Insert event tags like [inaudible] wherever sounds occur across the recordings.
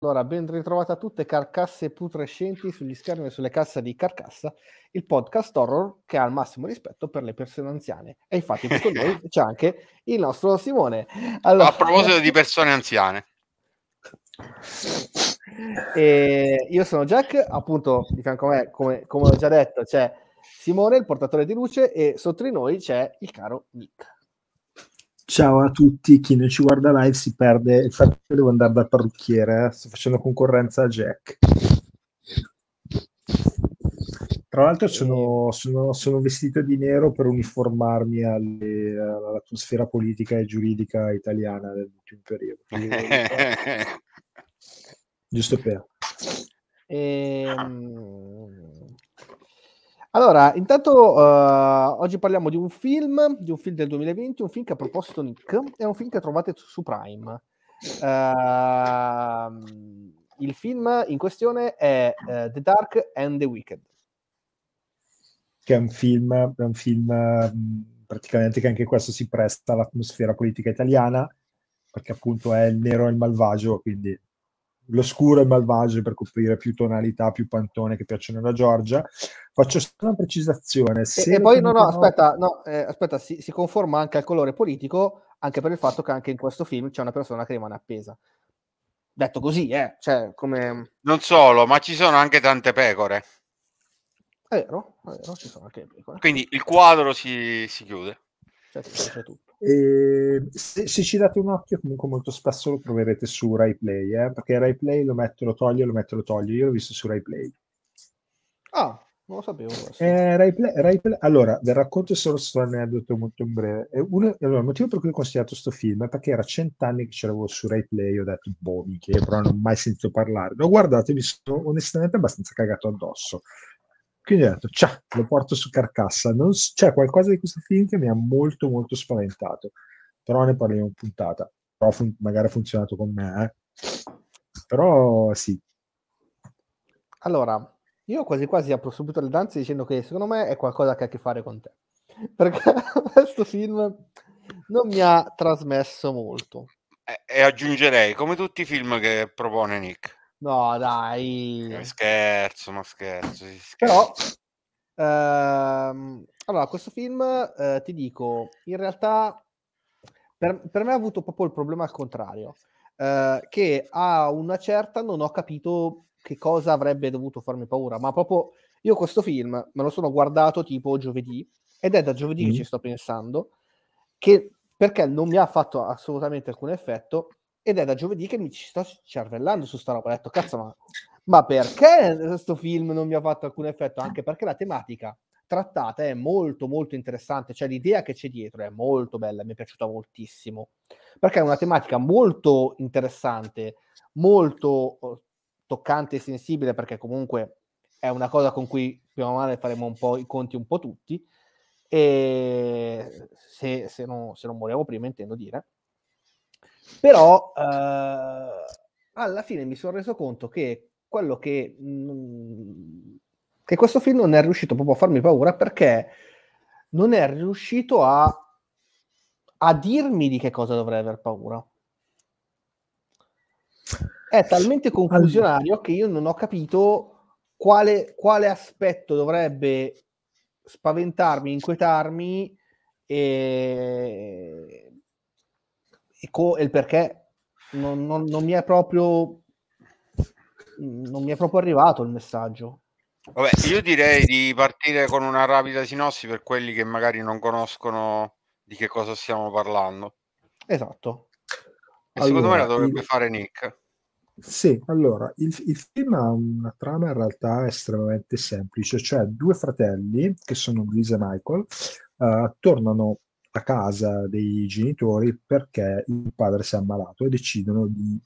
Allora, ben ritrovata a tutte carcasse putrescenti sugli schermi e sulle casse di Carcassa, il podcast horror che ha il massimo rispetto per le persone anziane. E infatti con noi [laughs] c'è anche il nostro Simone. Allora, a proposito di persone anziane. E io sono Jack, appunto di fianco a me, come, come ho già detto, c'è Simone, il portatore di luce, e sotto di noi c'è il caro Nick. Ciao a tutti, chi non ci guarda live si perde. Infatti, devo andare dal parrucchiere, eh. sto facendo concorrenza a Jack. Tra l'altro, sono, sono, sono vestita di nero per uniformarmi alle, all'atmosfera politica e giuridica italiana dell'ultimo periodo. [laughs] Giusto per. Ehm, allora, intanto uh, oggi parliamo di un film, di un film del 2020, un film che ha proposto Nick, è un film che trovate su Prime. Uh, il film in questione è uh, The Dark and the Wicked. Che è un film, è un film mm, praticamente che anche questo si presta all'atmosfera politica italiana, perché appunto è il nero e il malvagio, quindi l'oscuro e malvagio per coprire più tonalità, più pantone che piacciono alla Giorgia. Faccio solo una precisazione. Se e, poi no, no, aspetta, no, eh, aspetta si, si, conforma anche al colore politico, anche per il fatto che anche in questo film c'è una persona che rimane appesa. Detto così, eh, cioè, come... Non solo, ma ci sono anche tante pecore. È vero, è vero, ci sono anche pecore. Quindi il quadro si, si chiude. Cioè, certo, c'è tutto. E ehm, se, se, ci date un occhio, comunque molto spesso lo troverete su RaiPlay, eh? perché Rai Play lo metto, lo toglie, lo metto, lo toglie. Io l'ho visto su RaiPlay. Ah, non lo sapevo. Eh, RaiPlay, RaiPlay... Allora, vi racconto solo questo aneddoto molto in breve. Eh, uno... Allora, il motivo per cui ho consigliato questo film è perché era cent'anni che ce l'avevo su RaiPlay, ho detto, boh, minchia, però non ho mai sentito parlare. L'ho guardate, mi sono onestamente abbastanza cagato addosso quindi ho detto, ciao, lo porto su carcassa. Non, c'è cioè, qualcosa di questo film che mi ha molto, molto spaventato. Però ne parliamo in puntata. Però fun- magari ha funzionato con me. Eh. Però sì. Allora, io quasi quasi apro subito le danze dicendo che secondo me è qualcosa che ha a che fare con te. [laughs] Perché questo film non mi ha trasmesso molto. E aggiungerei, come tutti i film che propone Nick, No, dai. scherzo, ma scherzo. scherzo. Però, ehm, allora, questo film, eh, ti dico, in realtà per, per, me ha avuto proprio il problema al contrario, eh, che a una certa non ho capito che cosa avrebbe dovuto farmi paura, ma proprio io questo film me lo sono guardato tipo giovedì, ed è da giovedì mm. che ci sto pensando, che perché non mi ha fatto assolutamente alcun effetto ed è da giovedì che mi ci sto cervellando su sta roba. Ho detto, cazzo, ma, ma perché questo film non mi ha fatto alcun effetto? Anche perché la tematica trattata è molto molto interessante, cioè l'idea che c'è dietro è molto bella, mi è piaciuta moltissimo, perché è una tematica molto interessante, molto oh, toccante e sensibile, perché comunque è una cosa con cui prima o male faremo un po' i conti un po' tutti, e se, se, non, se non moriamo prima intendo dire però eh, alla fine mi sono reso conto che quello che, mh, mm, che questo film non è riuscito proprio a farmi paura perché non è riuscito a, a dirmi di che cosa dovrei aver paura. È talmente confusionario che io non ho capito quale, quale aspetto dovrebbe spaventarmi, inquietarmi e, e, co- e il perché non, non, non, mi è proprio non mi è proprio arrivato il messaggio Vabbè, io direi di partire con una rapida sinossi per quelli che magari non conoscono di che cosa stiamo parlando esatto e allora, secondo me la dovrebbe il... fare Nick sì, allora il, il, film ha una trama in realtà estremamente semplice, cioè due fratelli che sono Luisa e Michael uh, tornano porta casa dei genitori perché il padre si è ammalato e decidono di,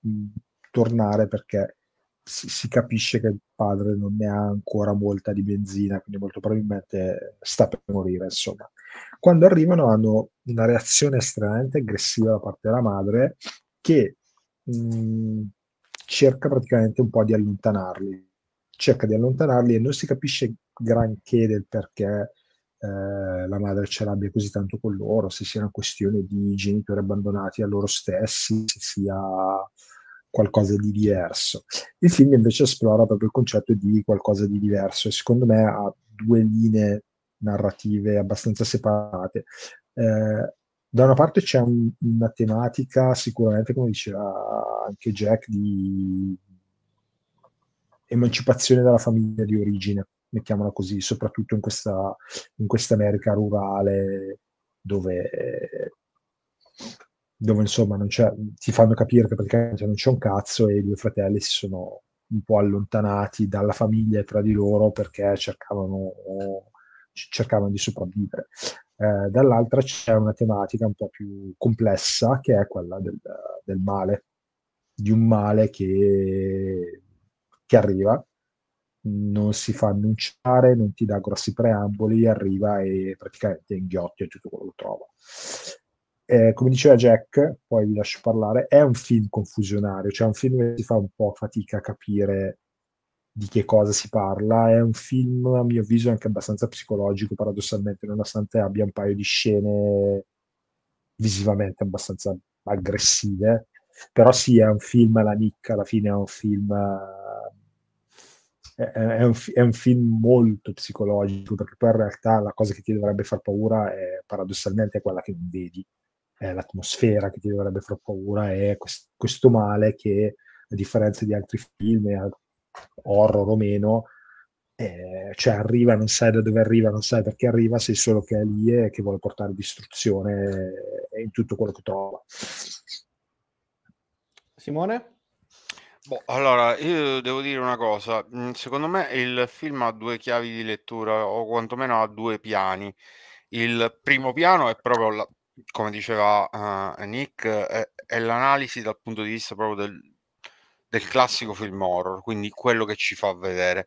di tornare perché si, si, capisce che il padre non ne ha ancora molta di benzina, quindi molto probabilmente sta per morire. Insomma, quando arrivano hanno una reazione estremamente aggressiva da parte della madre che mh, mm, cerca praticamente un po' di allontanarli, cerca di allontanarli e non si capisce granché del perché eh, la madre ce l'abbia così tanto con loro, se sia una questione di genitori abbandonati a loro stessi, se sia qualcosa di diverso. Il film invece esplora proprio il concetto di qualcosa di diverso e secondo me ha due linee narrative abbastanza separate. Eh, da una parte c'è un, una tematica sicuramente, come diceva anche Jack, di emancipazione dalla famiglia di origine mettiamola così, soprattutto in questa, in questa America rurale dove, dove insomma ti fanno capire che praticamente non c'è un cazzo e i due fratelli si sono un po' allontanati dalla famiglia e tra di loro perché cercavano, cercavano di sopravvivere. Eh, dall'altra c'è una tematica un po' più complessa che è quella del, del male, di un male che, che arriva non si fa annunciare, non ti dà grossi preamboli, arriva e praticamente inghiotti tutto quello che trova. Eh, come diceva Jack, poi vi lascio parlare, è un film confusionario, cioè un film che si fa un po' fatica a capire di che cosa si parla, è un film a mio avviso anche abbastanza psicologico, paradossalmente, nonostante abbia un paio di scene visivamente abbastanza aggressive, però sì, è un film alla nicca, alla fine è un film eh, è un, è un, film molto psicologico, perché poi in realtà la cosa che ti dovrebbe far paura è paradossalmente quella che non vedi, è l'atmosfera che ti dovrebbe far paura, è questo male che, a differenza di altri film, horror o meno, eh, cioè arriva, non sai da dove arriva, non sai perché arriva, sei solo che è lì e che vuole portare distruzione in tutto quello che trova. Simone? Boh, allora, io devo dire una cosa, mm, secondo me il film ha due chiavi di lettura o quantomeno ha due piani. Il primo piano è proprio, la- come diceva eh, Nick, è, è l'analisi dal punto di vista proprio del, del classico film horror, quindi quello che ci fa vedere.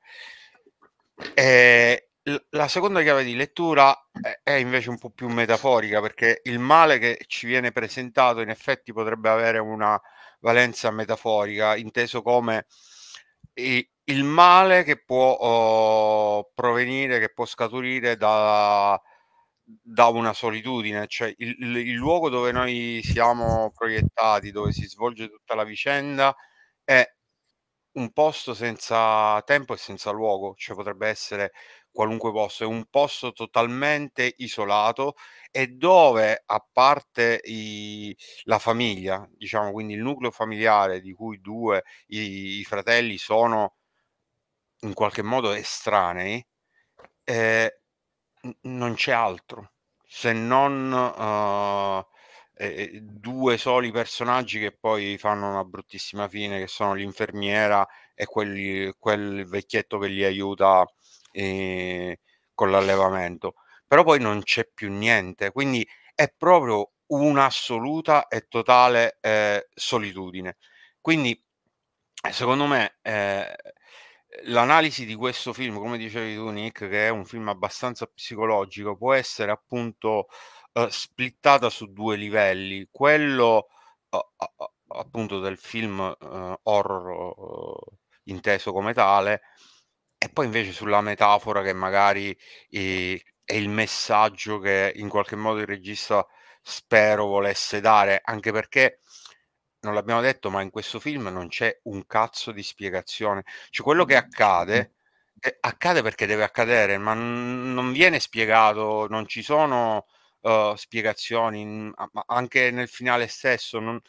E la seconda chiave di lettura è, è invece un po' più metaforica perché il male che ci viene presentato in effetti potrebbe avere una valenza metaforica, inteso come il male che può oh, provenire, che può scaturire da, da una solitudine, cioè il, il, il, luogo dove noi siamo proiettati, dove si svolge tutta la vicenda, è un posto senza tempo e senza luogo, cioè potrebbe essere qualunque posto, è un posto totalmente isolato e dove, a parte i, la famiglia, diciamo quindi il nucleo familiare di cui due i, i fratelli sono in qualche modo estranei, eh, non c'è altro se non uh, eh, due soli personaggi che poi fanno una bruttissima fine, che sono l'infermiera e quelli, quel vecchietto che li aiuta eh, con l'allevamento, però poi non c'è più niente, quindi è proprio un'assoluta e totale eh, solitudine. Quindi, eh, secondo me, eh, l'analisi di questo film, come dicevi tu Nick, che è un film abbastanza psicologico, può essere appunto eh, splittata su due livelli, quello appunto del film eh, horror eh, inteso come tale, e poi invece sulla metafora che magari è il messaggio che in qualche modo il regista spero volesse dare, anche perché non l'abbiamo detto, ma in questo film non c'è un cazzo di spiegazione. Cioè quello che accade eh, accade perché deve accadere, ma non viene spiegato, non ci sono uh, spiegazioni, anche nel finale stesso non,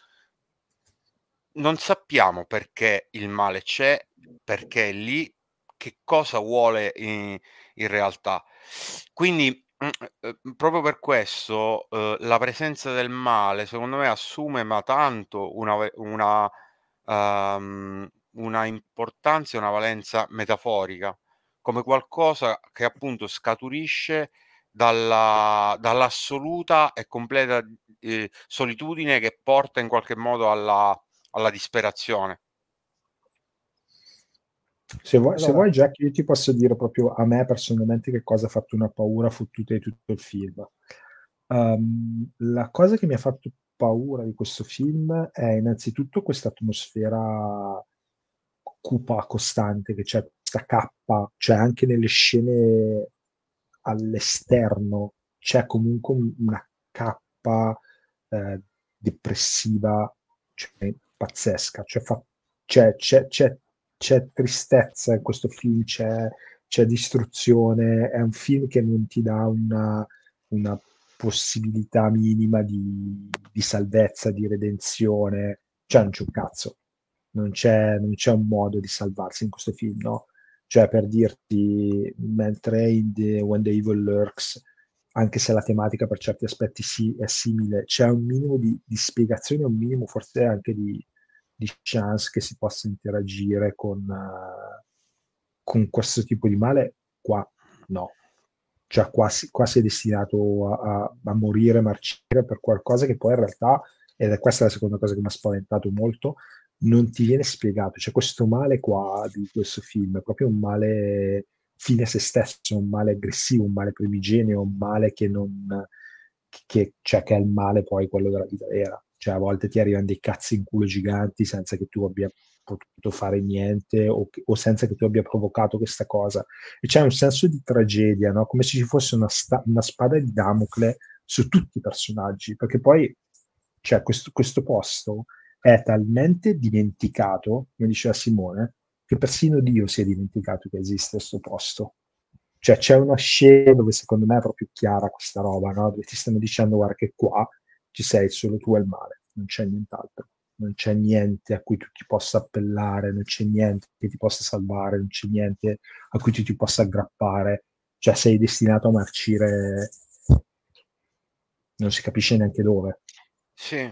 non sappiamo perché il male c'è, perché è lì che cosa vuole in, in realtà. Quindi mm, eh, mm, proprio per questo eh, la presenza del male secondo me assume ma tanto una, una, um, una importanza e una valenza metaforica come qualcosa che appunto scaturisce dalla, dall'assoluta e completa eh, solitudine che porta in qualche modo alla, alla disperazione se vuoi, allora, se vuoi, Jack, io ti posso dire proprio a me personalmente che cosa ha fatto una paura fottuta di tutto il film. Um, la cosa che mi ha fatto paura di questo film è innanzitutto questa atmosfera cupa costante che c'è, questa cappa, cioè anche nelle scene all'esterno c'è comunque una cappa eh, depressiva cioè, pazzesca, cioè, fa, cioè, c'è, c'è c'è tristezza in questo film, c'è, c'è distruzione, è un film che non ti dà una, una possibilità minima di, di, salvezza, di redenzione, cioè non c'è un cazzo, non c'è, non c'è un modo di salvarsi in questo film, no? Cioè per dirti, mentre in the, When the Evil Lurks, anche se la tematica per certi aspetti sì, è simile, c'è un minimo di, di spiegazione, un minimo forse anche di, di chance che si possa interagire con, con questo tipo di male, qua no. Cioè qua si, qua si destinato a, a, a morire, marcire per qualcosa che poi in realtà, ed è questa la seconda cosa che mi ha spaventato molto, non ti viene spiegato. Cioè questo male qua di questo film è proprio un male fine a se stesso, un male aggressivo, un male primigenio, un male che non... Che, cioè, che è il male poi quello della vita vera cioè a volte ti arrivano dei cazzi in culo giganti senza che tu abbia potuto fare niente o, o senza che tu abbia provocato questa cosa. E c'è un senso di tragedia, no? come se ci fosse una, sta- una spada di Damocle su tutti i personaggi, perché poi cioè, questo, questo posto è talmente dimenticato, come diceva Simone, che persino Dio si è dimenticato che esiste questo posto. Cioè c'è una scena dove secondo me è proprio chiara questa roba, no? dove ti stanno dicendo guarda che qua ci sei solo tu e il male, non c'è nient'altro, non c'è niente a cui tu ti possa appellare, non c'è niente che ti possa salvare, non c'è niente a cui tu ti possa aggrappare, cioè sei destinato a marcire, non si capisce neanche dove. Sì,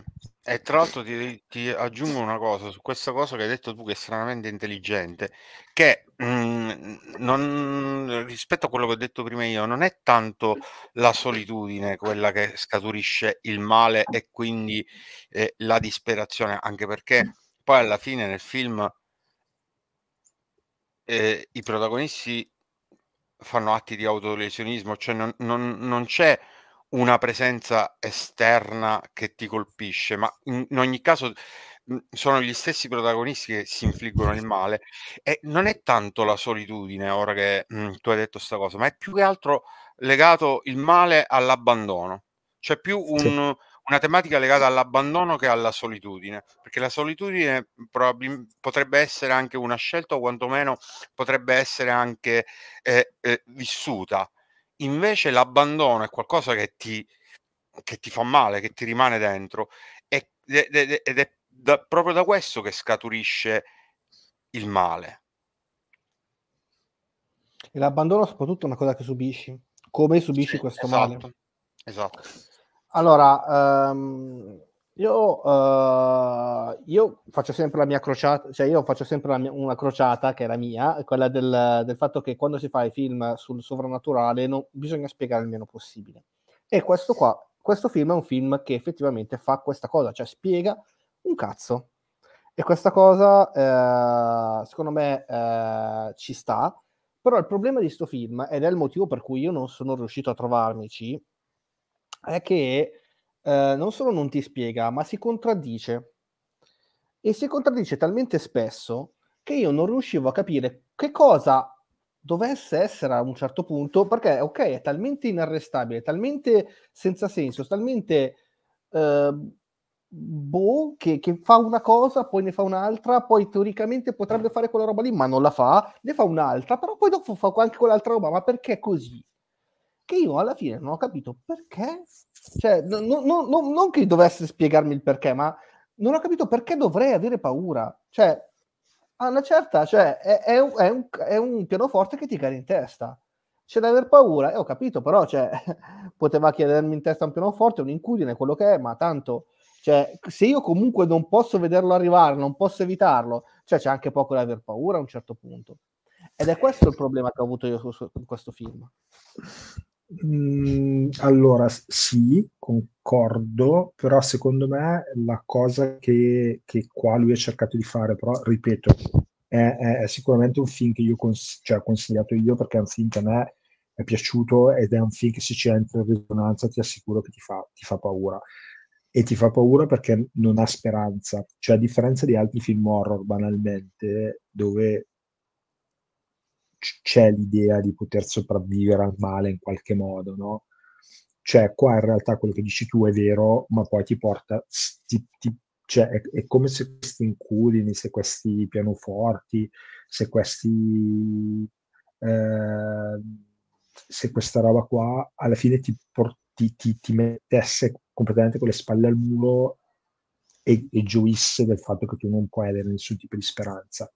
e tra l'altro ti, ti, aggiungo una cosa su questa cosa che hai detto tu che è estremamente intelligente, che mh, mhmm, non, rispetto a quello che ho detto prima io, non è tanto la solitudine quella che scaturisce il male e quindi eh, la disperazione, anche perché poi alla fine nel film eh, i protagonisti fanno atti di autolesionismo, cioè non, non, non c'è una presenza esterna che ti colpisce, ma in, in ogni caso mhmm, sono gli stessi protagonisti che si infliggono il male e non è tanto la solitudine ora che mh, mhmm, tu hai detto questa cosa ma è più che altro legato il male all'abbandono c'è più un, sì. una tematica legata all'abbandono che alla solitudine perché la solitudine mhmm, probabil- potrebbe essere anche una scelta o quantomeno potrebbe essere anche eh, eh, vissuta invece l'abbandono è qualcosa che ti, che ti fa male, che ti rimane dentro ed è, ed è da, proprio da questo che scaturisce il male. E l'abbandono è soprattutto una cosa che subisci, come subisci sì, questo esatto, male. Esatto. esatto. Allora, ehm, io, uh, io, faccio sempre la mia crociata, cioè io faccio sempre mia, una crociata che è la mia, quella del, del, fatto che quando si fa i film sul sovrannaturale non, bisogna spiegare il meno possibile. E questo qua, questo film è un film che effettivamente fa questa cosa, cioè spiega un cazzo. E questa cosa, eh, secondo me, eh, ci sta. Però il problema di questo film, ed è il motivo per cui io non sono riuscito a trovarmici, è che eh, non solo non ti spiega, ma si contraddice. E si contraddice talmente spesso che io non riuscivo a capire che cosa dovesse essere a un certo punto, perché ok, è talmente inarrestabile, talmente senza senso, talmente... Eh, boh, che, che, fa una cosa, poi ne fa un'altra, poi teoricamente potrebbe fare quella roba lì, ma non la fa, ne fa un'altra, però poi dopo fa anche quell'altra roba, ma perché così? che io alla fine non ho capito perché, cioè, no, no, no, non che dovesse spiegarmi il perché, ma non ho capito perché dovrei avere paura. Cioè, a una certa, cioè, è, è, un, è, un, è un pianoforte che ti cade in testa. C'è da aver paura, e eh, ho capito, però, cioè, [laughs] poteva chiedermi in testa un pianoforte, un incudine, quello che è, ma tanto, cioè, se io comunque non posso vederlo arrivare, non posso evitarlo, cioè, c'è anche poco da aver paura a un certo punto. Ed è questo il problema che ho avuto io con questo film. Mm, allora, sì, concordo, però secondo me la cosa che, che qua lui ha cercato di fare, però ripeto, è, è, è sicuramente un film che io cons- cioè, ho consigliato io perché è un film che a me è piaciuto ed è un film che se ci entra in risonanza ti assicuro che ti fa, ti fa paura. E ti fa paura perché non ha speranza, cioè a differenza di altri film horror banalmente, dove c'è l'idea di poter sopravvivere al male in qualche modo, no? Cioè, qua in realtà quello che dici tu è vero, ma poi ti porta, ti, ti, cioè, è, è, come se questi incudini, se questi pianoforti, se questi... Eh, se questa roba qua alla fine ti, por- ti, ti, mettesse completamente con le spalle al muro e, e gioisse del fatto che tu non puoi avere nessun tipo di speranza.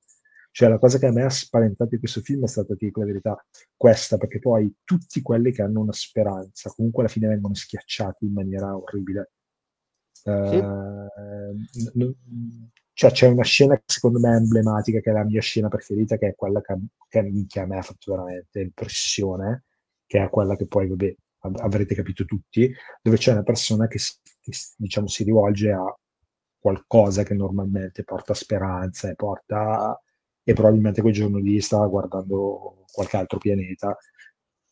Cioè la cosa che a me ha spaventato di questo film è stata, ti dico la verità, questa, perché poi tutti quelli che hanno una speranza, comunque alla fine vengono schiacciati in maniera orribile. Sì. Uh, cioè c'è una scena che secondo me è emblematica, che è la mia scena preferita, che è quella che, che, che a me ha fatto veramente impressione, che è quella che poi, vabbè, av- avrete capito tutti, dove c'è una persona che, che diciamo, si rivolge a qualcosa che normalmente porta speranza e porta e probabilmente quel giorno lì stava guardando qualche altro pianeta.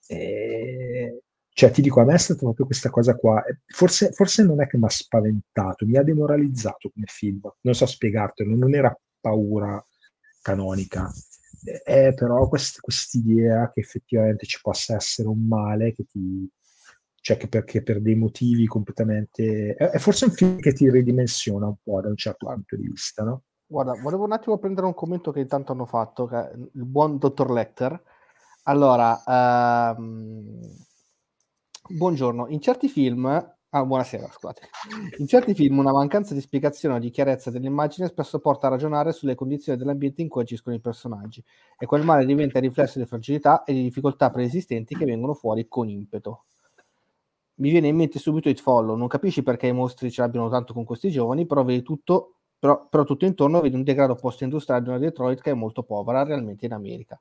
E... Cioè, ti dico, a me è stata proprio questa cosa qua. Forse, forse non è che mi ha spaventato, mi ha demoralizzato come film. Non so spiegartelo, non era paura canonica. È eh, però questa idea che effettivamente ci possa essere un male che ti, cioè che perché per dei motivi completamente... È, è, forse un film che ti ridimensiona un po' da un certo punto di vista, no? Guarda, volevo un attimo prendere un commento che intanto hanno fatto, il buon dottor Letter. Allora, ehm, buongiorno. In certi film Ah, buonasera, scusate. In certi film una mancanza di spiegazione o di chiarezza dell'immagine spesso porta a ragionare sulle condizioni dell'ambiente in cui agiscono i personaggi e quel male diventa il riflesso di fragilità e di difficoltà preesistenti che vengono fuori con impeto. Mi viene in mente subito It Follow, non capisci perché i mostri ce l'abbiano tanto con questi giovani, però vedi tutto però, però tutto intorno vedi un degrado post-industriale di una Detroit che è molto povera realmente in America.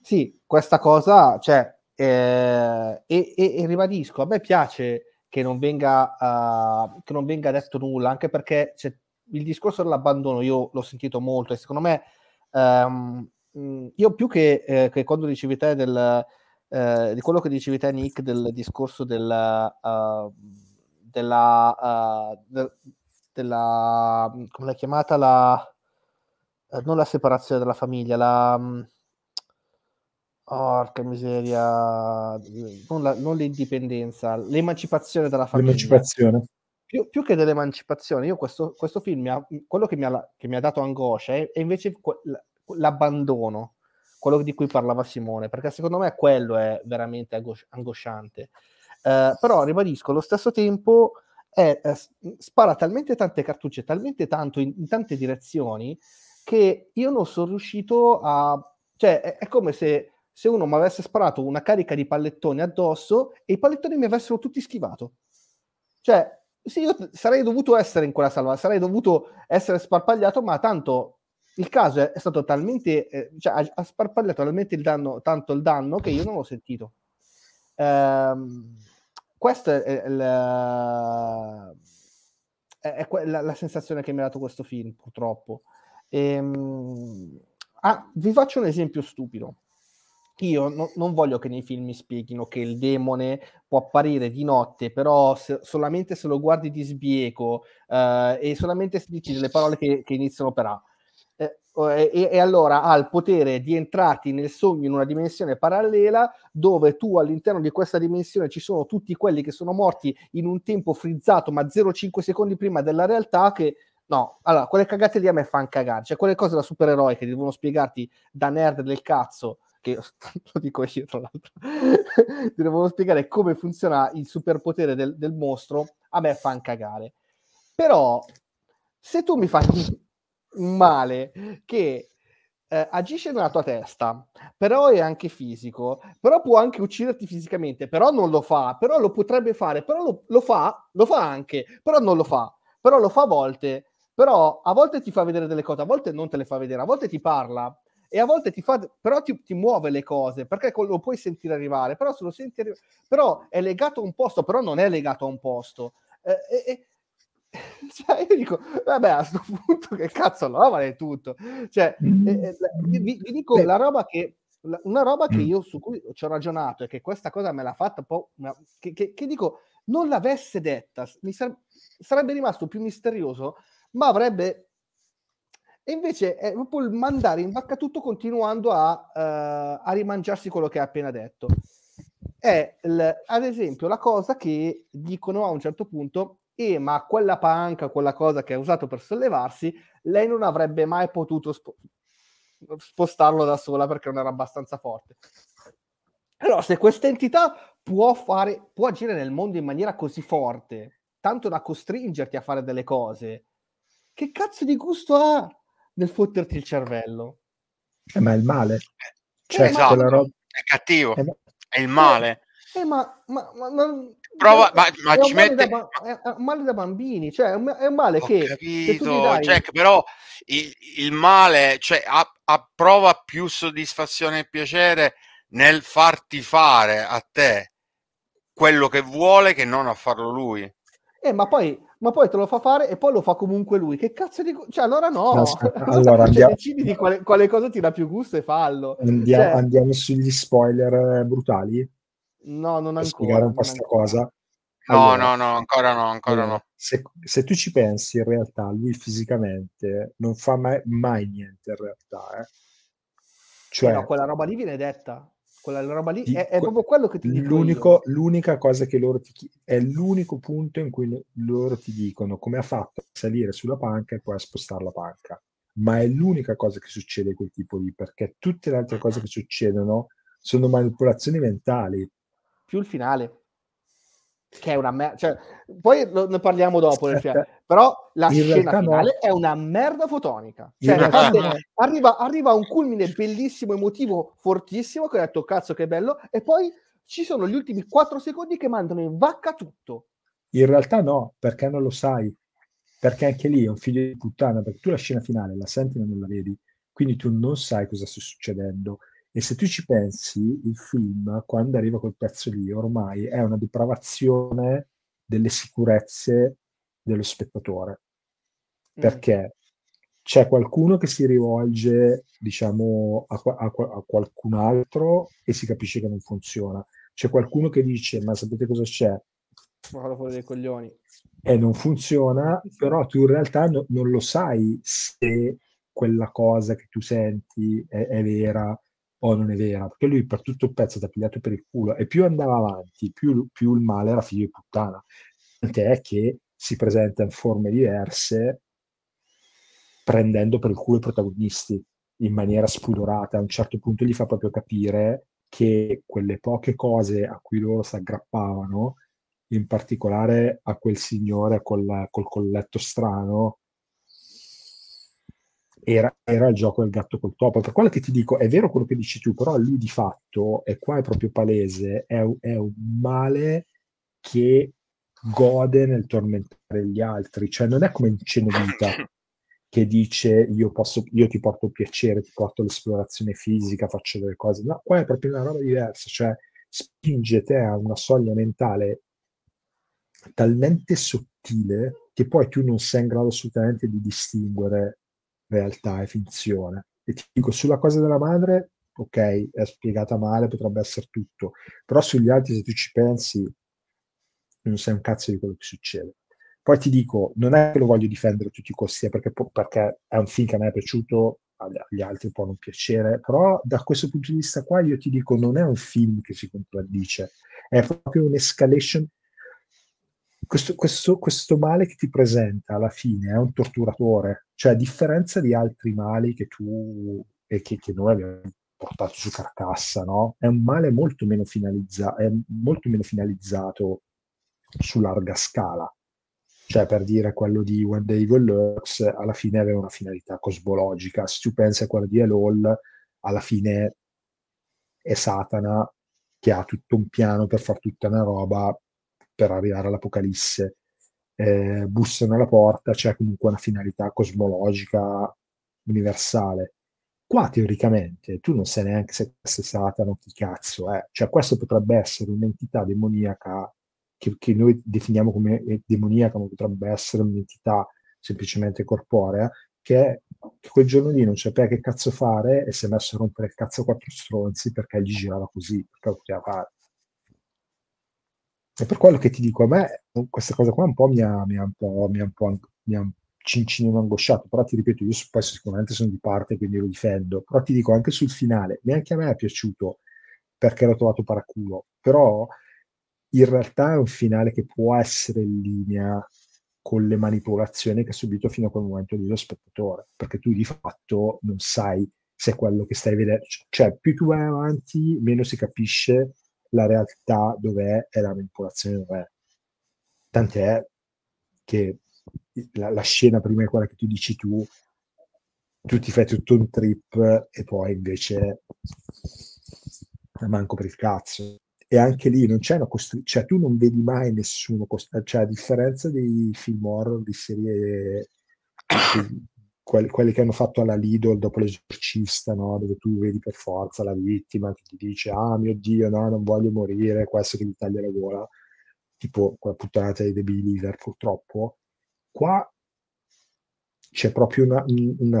Sì, questa cosa cioè, eh, e, e, e, ribadisco, a me piace che non venga, uh, che non venga detto nulla, anche perché c'è il discorso dell'abbandono io l'ho sentito molto e secondo me um, io più che, eh, che, quando dicevi te del, eh, di quello che dicevi te Nick del discorso del, uh, della, uh, del, della, mm, come l'hai chiamata, la, eh, non la separazione dalla famiglia, la... Mm, porca miseria, non, la, non, l'indipendenza, l'emancipazione della famiglia. L'emancipazione. Più, più che dell'emancipazione, io questo, questo film, ha, quello che mi, ha, che mi, ha, dato angoscia è, è invece l'abbandono, quello di cui parlava Simone, perché secondo me quello è veramente angosciante. Eh, però ribadisco, allo stesso tempo è, spara talmente tante cartucce, talmente tanto in, in, tante direzioni che io non sono riuscito a... cioè è, è come se, se uno mi avesse sparato una carica di pallettoni addosso e i pallettoni mi avessero tutti schivato. Cioè, sì, io sarei dovuto essere in quella salva, sarei dovuto essere sparpagliato, ma tanto il caso è, è stato talmente, eh, cioè ha, ha, sparpagliato talmente il danno, tanto il danno che io non l'ho sentito. Ehm, questa è, la, è la, la, sensazione che mi ha dato questo film, purtroppo. Ehm, ah, vi faccio un esempio stupido. Io no, non voglio che nei film mi spieghino che il demone può apparire di notte, però se, solamente se lo guardi di sbieco eh, e solamente se dici delle parole che, che iniziano per A e, e, allora ha il potere di entrarti nel sogno in una dimensione parallela dove tu all'interno di questa dimensione ci sono tutti quelli che sono morti in un tempo frizzato ma 0,5 secondi prima della realtà che no, allora quelle cagate lì a me fanno cagare, cioè quelle cose da supereroi che devono spiegarti da nerd del cazzo che [laughs] lo dico io tra l'altro [laughs] ti devono spiegare come funziona il superpotere del, del mostro a me fanno cagare però se tu mi fai un male che eh, agisce nella tua testa, però è anche fisico, però può anche ucciderti fisicamente, però non lo fa, però lo potrebbe fare, però lo, lo fa, lo fa anche, però non lo fa, però lo fa a volte, però a volte ti fa vedere delle cose, a volte non te le fa vedere, a volte ti parla, e a volte ti fa, però ti, ti, muove le cose perché lo puoi sentire arrivare, però se lo senti arrivare, però è legato a un posto, però non è legato a un posto. Eh, eh, [laughs] cioè, io dico, vabbè, a questo punto che cazzo, allora vale tutto. Cioè, mm. eh, eh vi, vi, dico Beh. la roba che una roba che mm. io su cui ci ho ragionato e che questa cosa me l'ha fatta un po'. che, che, che, dico, non l'avesse detta, sar- sarebbe rimasto più misterioso, ma avrebbe. E invece è proprio il mandare in vacca tutto continuando a, uh, a rimangiarsi quello che ha appena detto. È l, ad esempio la cosa che dicono a un certo punto e ma quella panca, quella cosa che ha usato per sollevarsi, lei non avrebbe mai potuto spo- spostarlo da sola perché non era abbastanza forte. Allora, se questa entità può, fare, può agire nel mondo in maniera così forte, tanto da costringerti a fare delle cose, che cazzo di gusto ha nel fotterti il cervello? Eh, ma è il male. Eh, cioè, esatto, roba... è cattivo, eh, ma... è il male. Eh, ma, ma, ma, Prova, ma, ma è, mette... ba... è un male da bambini, cioè è un male Ho che... Capito, dai... Jack, però il, il male, cioè, ha, più soddisfazione e piacere nel farti fare a te quello che vuole che non a farlo lui. Eh, ma poi, ma poi te lo fa fare e poi lo fa comunque lui. Che cazzo di... Cioè, allora no. no [laughs] allora, andiamo... Decidi di quale, quale, cosa ti dà più gusto e fallo. Andia, cioè... Andiamo sugli spoiler eh, brutali. No, non ancora. spiegare un po' questa cosa? Allora, no, no, no, ancora no, ancora no. Se, se, tu ci pensi, in realtà lui fisicamente non fa mai, mai niente in realtà. Eh. eh cioè, no, quella roba lì viene detta. Quella roba lì è, è proprio quello che ti dicono. L'unica cosa che loro ti chiedono è l'unico punto in cui loro ti dicono come ha fatto a salire sulla panca e poi a spostare la panca. Ma è l'unica cosa che succede quel tipo lì, perché tutte le altre cose che succedono sono manipolazioni mentali più il finale, che è una merda. Cioè, poi lo, ne parliamo dopo nel finale. Però la in scena finale no. è una merda fotonica. Cioè, parte, arriva, arriva un culmine bellissimo, emotivo, fortissimo, che ho detto cazzo che bello, e poi ci sono gli ultimi 4 secondi che mandano in vacca tutto. In realtà no, perché non lo sai. Perché anche lì è un figlio di puttana, perché tu la scena finale la senti ma non la vedi. Quindi tu non sai cosa sta succedendo. E se tu ci pensi, il film, quando arriva quel pezzo lì, ormai è una depravazione delle sicurezze dello spettatore. Mm. Perché c'è qualcuno che si rivolge, diciamo, a, a, a qualcun altro e si capisce che non funziona. C'è qualcuno che dice, ma sapete cosa c'è? Vado fuori dei coglioni. E non funziona, però tu in realtà no, non lo sai se quella cosa che tu senti è, è vera o non è vera, perché lui per tutto il pezzo ti ha pigliato per il culo e più andava avanti, più, più il male era figlio di puttana. Tant'è che si presenta in forme diverse prendendo per il culo i protagonisti in maniera spudorata. A un certo punto gli fa proprio capire che quelle poche cose a cui loro si aggrappavano, in particolare a quel signore col, col colletto strano, era, era, il gioco del gatto col topo. Per quello che ti dico, è vero quello che dici tu, però lui di fatto, e qua è proprio palese, è, è un male che gode nel tormentare gli altri, cioè non è come in Cenevita [coughs] che dice io, posso, io ti porto il piacere, ti porto l'esplorazione fisica, faccio delle cose, no, qua è proprio una roba diversa, cioè spinge te a una soglia mentale talmente sottile che poi tu non sei in grado assolutamente di distinguere realtà e finzione. E ti dico, sulla cosa della madre, ok, è spiegata male, potrebbe essere tutto, però sugli altri, se tu ci pensi, non sai un cazzo di quello che succede. Poi ti dico, non è che lo voglio difendere a tutti i costi, eh, perché, perché è un film che a me è piaciuto, agli altri può non piacere, però da questo punto di vista qua io ti dico, non è un film che si contraddice, è proprio un'escalation questo, questo, questo, male che ti presenta alla fine è un torturatore, cioè a differenza di altri mali che tu e che, che noi abbiamo portato su carcassa, no? è un male molto meno, finalizza- molto meno finalizzato su larga scala. Cioè, per dire quello di When the Evil Lurks, alla fine aveva una finalità cosmologica. Se tu pensi a quello di Elol, alla fine è Satana che ha tutto un piano per fare tutta una roba per arrivare all'Apocalisse, eh, bussano alla porta, c'è cioè comunque una finalità cosmologica universale. Qua teoricamente tu non sai neanche se, è Satana o chi cazzo è, eh. cioè questo potrebbe essere un'entità demoniaca che, che noi definiamo come eh, demoniaca, ma potrebbe essere un'entità semplicemente corporea, che, che, quel giorno lì non sapeva che cazzo fare e si è messo a rompere il cazzo a quattro stronzi perché gli girava così, perché lo poteva fare. È per quello che ti dico, a me eh, questa cosa qua un po' mi ha, mi ha un po', mi ha un po', mi ha, cincino angosciato, però ti ripeto, io poi sicuramente sono di parte, quindi lo difendo, però ti dico anche sul finale, neanche a me è piaciuto perché l'ho trovato paraculo, però in realtà è un finale che può essere in linea con le manipolazioni che ha subito fino a quel momento lì lo spettatore, perché tu di fatto non sai se è quello che stai vedendo, cioè più tu vai avanti, meno si capisce la realtà dov'è e la manipolazione dov'è. Tant'è che la, la scena prima è quella che tu dici tu, tu ti fai tutto un trip e poi invece manco per il cazzo. E anche lì non c'è una costruzione, cioè tu non vedi mai nessuno, cost- cioè a differenza dei film horror, di serie quelli, quelli che hanno fatto alla Lidl dopo l'esorcista, no? dove tu vedi per forza la vittima che ti dice ah mio Dio, no, non voglio morire, questo che mi taglia la gola, tipo quella puttanata dei The purtroppo, qua c'è proprio una, una, una,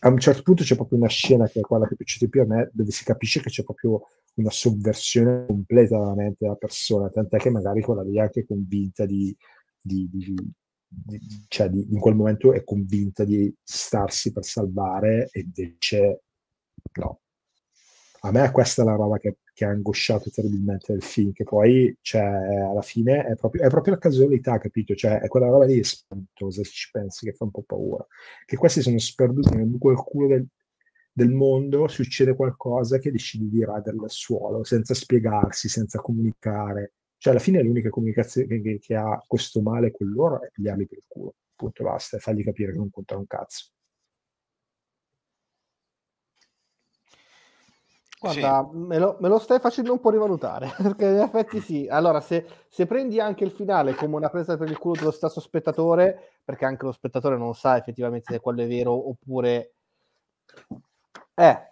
a un certo punto c'è proprio una scena che è quella che piace di più a me, dove si capisce che c'è proprio una sovversione completa della mente della persona, tant'è che magari quella lì è anche convinta di, di, di, di, cioè di, in quel momento è convinta di starsi per salvare e invece no. A me questa è la roba che, che ha angosciato terribilmente del film, che poi cioè, alla fine è proprio, è proprio la casualità, capito? Cioè, è quella roba lì spaventosa, se ci pensi, che fa un po' paura. Che questi sono sperduti nel buco del culo del, del mondo succede qualcosa che decidi di radere al suolo senza spiegarsi, senza comunicare. Cioè, alla fine l'unica comunicazione che, che ha questo male con loro è pigliarli per il culo. Punto, basta. E fargli capire che non conta un cazzo. Guarda, sì. me, lo, me, lo, stai facendo un po' rivalutare, [laughs] perché in effetti sì. Allora, se, se, prendi anche il finale come una presa per il culo dello stesso spettatore, perché anche lo spettatore non sa effettivamente se quello è vero oppure... Eh,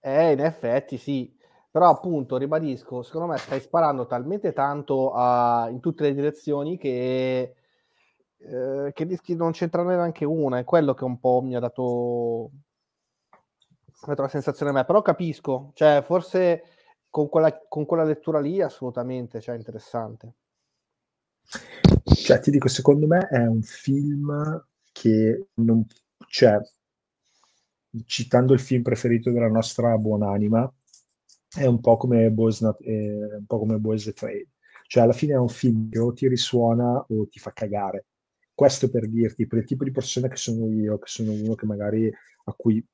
eh in effetti sì però appunto ribadisco, secondo me stai sparando talmente tanto a, ah, in tutte le direzioni che, eh, che non c'entra neanche una, è quello che un po' mi ha dato, mi ha dato la sensazione a me, però capisco, cioè forse con quella, con quella lettura lì assolutamente, cioè interessante. Cioè ti dico, secondo me è un film che non... cioè, citando il film preferito della nostra buonanima, è un po' come Boys, Not, eh, un po' come Boys Afraid. Cioè, alla fine è un film che o ti risuona o ti fa cagare. Questo per dirti, per il tipo di persona che sono io, che sono uno che magari a cui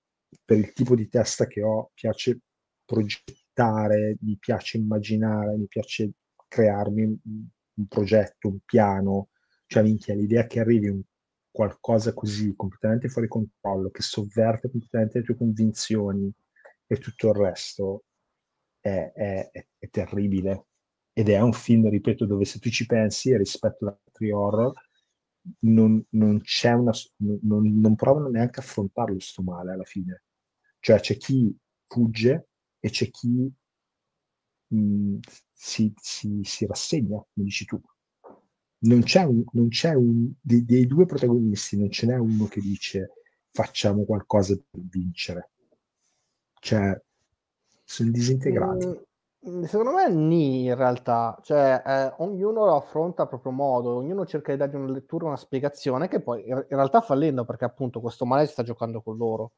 per il tipo di testa che ho piace progettare, mi piace immaginare, mi piace crearmi un progetto, un piano. Cioè, minchia, l'idea che arrivi un qualcosa così completamente fuori controllo, che sovverte completamente le tue convinzioni e tutto il resto, è, è, è, terribile. Ed è un film, ripeto, dove se tu ci pensi rispetto ad altri horror, non, non c'è una, non, non provano neanche a affrontarlo sto male alla fine. Cioè c'è chi fugge e c'è chi mh, mm, si, si, si, rassegna, come dici tu. Non c'è, un, non c'è un, dei, dei due protagonisti, non ce n'è uno che dice facciamo qualcosa per vincere. Cioè, sono disintegrati. Mm, mm, secondo me ni in realtà, cioè eh, ognuno lo affronta a proprio modo, ognuno cerca di dargli una lettura, una spiegazione che poi in realtà fallendo perché appunto questo male si sta giocando con loro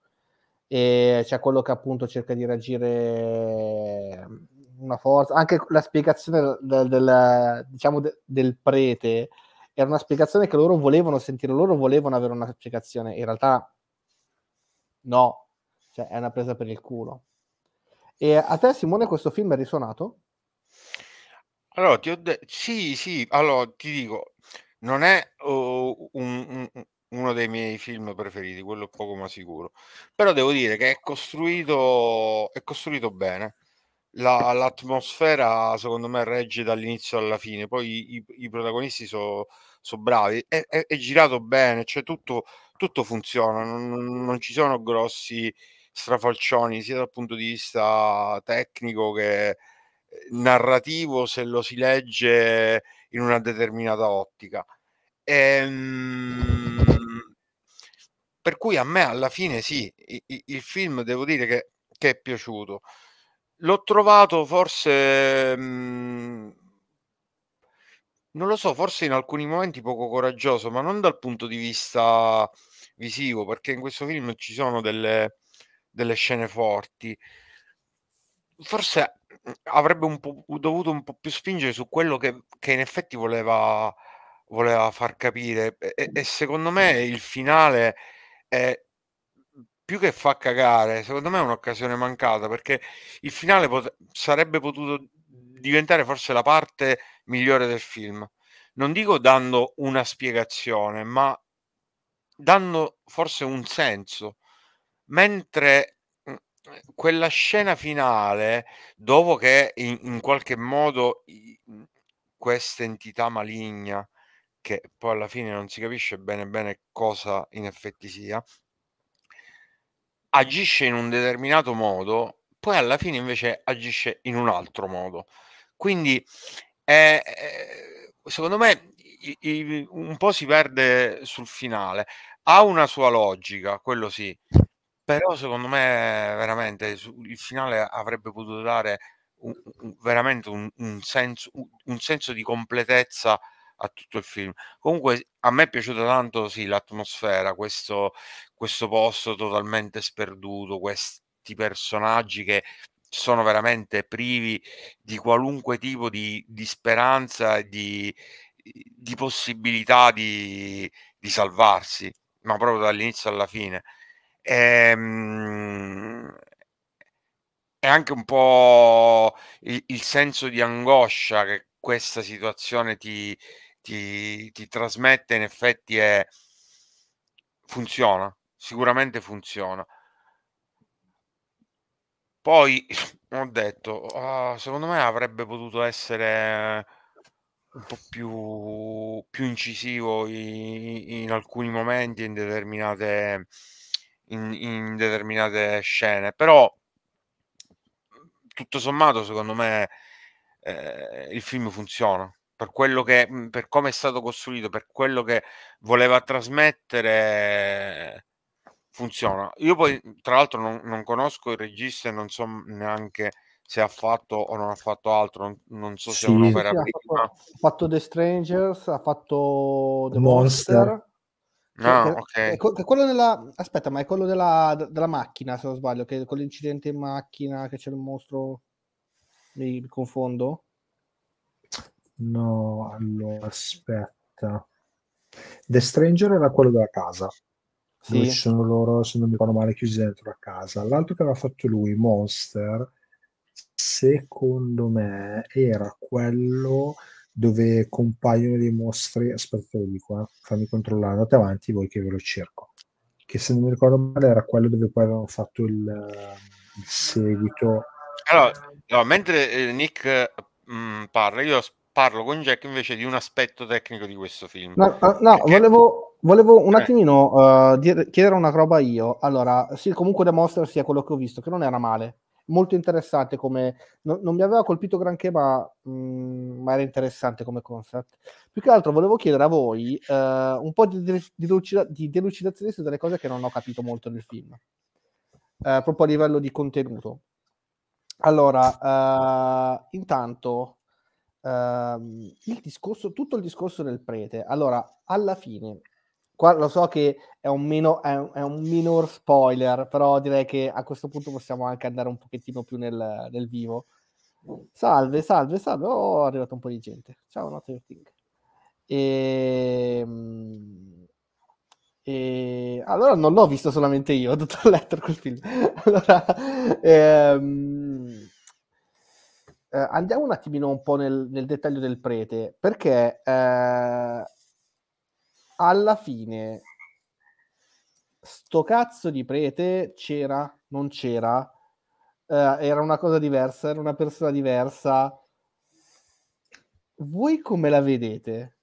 e c'è quello che appunto cerca di reagire mm, una forza, anche la spiegazione del, del diciamo de, del prete era una spiegazione che loro volevano sentire, loro volevano avere una spiegazione, in realtà no, cioè è una presa per il culo. E a te, Simone, questo film è risuonato? Allora, ti ho detto, sì, sì, allora ti dico, non è oh, un, un, uno dei miei film preferiti, quello poco ma sicuro, però devo dire che è costruito, è costruito bene. La, l'atmosfera secondo me regge dall'inizio alla fine, poi i, i protagonisti sono so bravi, è, è, è, girato bene, cioè tutto, tutto funziona, non, non ci sono grossi strafalcioni sia dal punto di vista tecnico che eh, narrativo se lo si legge in una determinata ottica. E, ehm, per cui a me alla fine sì, il, film devo dire che, che è piaciuto. L'ho trovato forse, mm, non lo so, forse in alcuni momenti poco coraggioso, ma non dal punto di vista visivo, perché in questo film ci sono delle, delle scene forti. Forse mm, avrebbe un dovuto un po' più spingere su quello che, che in effetti voleva, voleva far capire. E, e, secondo me il finale è più che fa cagare, secondo me è un'occasione mancata perché il finale pot sarebbe potuto diventare forse la parte migliore del film. Non dico dando una spiegazione, ma dando forse un senso mentre mhmm, quella scena finale, dopo che in, in qualche modo mhmm, questa entità maligna, che poi alla fine non si capisce bene bene cosa in effetti sia, agisce in un determinato modo, poi alla fine invece agisce in un altro modo. Quindi eh, secondo me i, i, un po' si perde sul finale. Ha una sua logica, quello sì, però secondo me veramente il finale avrebbe potuto dare un, un, veramente un, un senso, un, senso di completezza a tutto il film. Comunque a me è piaciuta tanto sì, l'atmosfera, questo, questo posto totalmente sperduto, questi personaggi che sono veramente privi di qualunque tipo di, di speranza e di, di possibilità di, di salvarsi, ma proprio dall'inizio alla fine ehm, è anche un po' il, il, senso di angoscia che questa situazione ti, ti, ti trasmette, in effetti è, funziona, sicuramente funziona. Poi [laughs] ho detto, oh, secondo me avrebbe potuto essere un po' più, più incisivo in, in, alcuni momenti, in determinate in, in determinate scene, però tutto sommato secondo me eh, il film funziona per quello che mm, per come è stato costruito per quello che voleva trasmettere funziona io poi tra l'altro non, non conosco il regista e non so neanche se ha fatto o non ha fatto altro non, non so se sì, è un'opera sì, ha fatto, ha fatto, The Strangers ha fatto The Monster, Monster No, ah, che, okay. è, è quello della, aspetta, ma è quello della, della macchina, se non sbaglio, che con l'incidente in macchina, che c'è il mostro, mi, mi confondo? No, allora, aspetta. The Stranger era quello della casa. Sì. ci sono loro, se non mi ricordo male, chiusi dentro la casa. L'altro che aveva fatto lui, Monster, secondo me, era quello dove compaiono dei mostri. Aspetta, lo dico, eh. fammi controllare. Andate avanti voi che ve lo cerco. Che se non mi ricordo male era quello dove poi avevano fatto il, eh, il seguito. Allora, no, mentre eh, Nick mh, mm, parla, io parlo con Jack invece di un aspetto tecnico di questo film. No, no, ah, no Perché... volevo, volevo un eh. attimino uh, dire, chiedere una roba io. Allora, sì, comunque The Monster sia quello che ho visto, che non era male molto interessante come... No, non mi aveva colpito granché, ma, mh, mm, ma, era interessante come concept. Più che altro volevo chiedere a voi uh, un po' di, delucida- di delucidazione su delle cose che non ho capito molto nel film, uh, proprio a livello di contenuto. Allora, uh, intanto, ehm, il discorso, tutto il discorso del prete. Allora, alla fine, Qua lo so che è un, meno, è, un, è un, minor spoiler, però direi che a questo punto possiamo anche andare un pochettino più nel, nel vivo. Salve, salve, salve. Oh, è arrivato un po' di gente. Ciao, Not E... Ehm, e... Allora non l'ho visto solamente io, [laughs] ho dato a lettere quel film. allora, ehm... eh, andiamo un attimino un po' nel, nel dettaglio del prete, perché eh alla fine sto cazzo di prete c'era, non c'era, eh, era una cosa diversa, era una persona diversa. Voi come la vedete?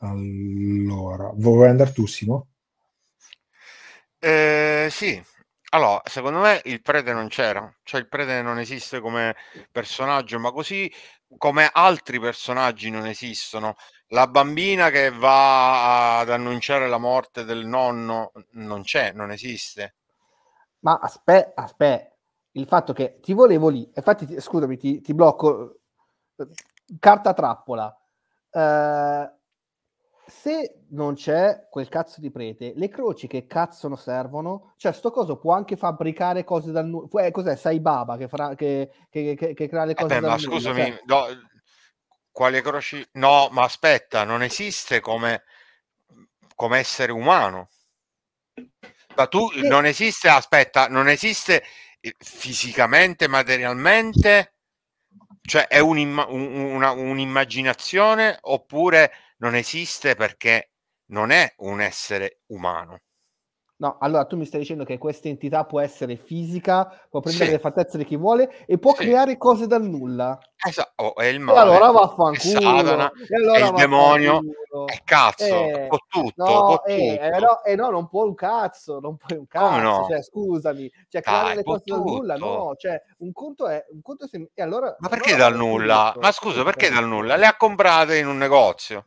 Allora, vuoi andare tu, Simo? Eh, sì, allora, secondo me il prete non c'era, cioè il prete non esiste come personaggio, ma così come altri personaggi non esistono la bambina che va ad annunciare la morte del nonno non c'è, non esiste. Ma aspetta, aspetta, il fatto che ti volevo lì, infatti scusami, ti, ti, blocco, eh, carta trappola. Uh, se non c'è quel cazzo di prete, le croci che cazzo non servono? Cioè, sto coso può anche fabbricare cose dal nulla. Eh, cos'è? Sai Baba che, farà, che, che, che, che crea le eh cose eh beh, dal ma Scusami, cioè... do, quale croci... No, ma aspetta, non esiste come, come essere umano. Ma tu non esiste, aspetta, non esiste eh, fisicamente, materialmente, cioè è un'immaginazione un, un oppure non esiste perché non è un essere umano. No, allora tu mi stai dicendo che questa entità può essere fisica, può prendere sì. le fattezze di chi vuole e può sì. creare cose dal nulla. Esatto, oh, è il male. E allora vaffanculo. È, Satana, allora è il demonio, è cazzo, eh, può tutto. No, può eh, eh, tutto. Eh, no, eh, no, non può un cazzo, non puoi un cazzo. No? Cioè, scusami, cioè, creare Dai, le cose tutto. dal nulla, no, cioè, un conto è... Un conto è se... e allora, Ma perché allora dal nulla? Ma scusa, perché dal nulla? Le ha comprate in un negozio.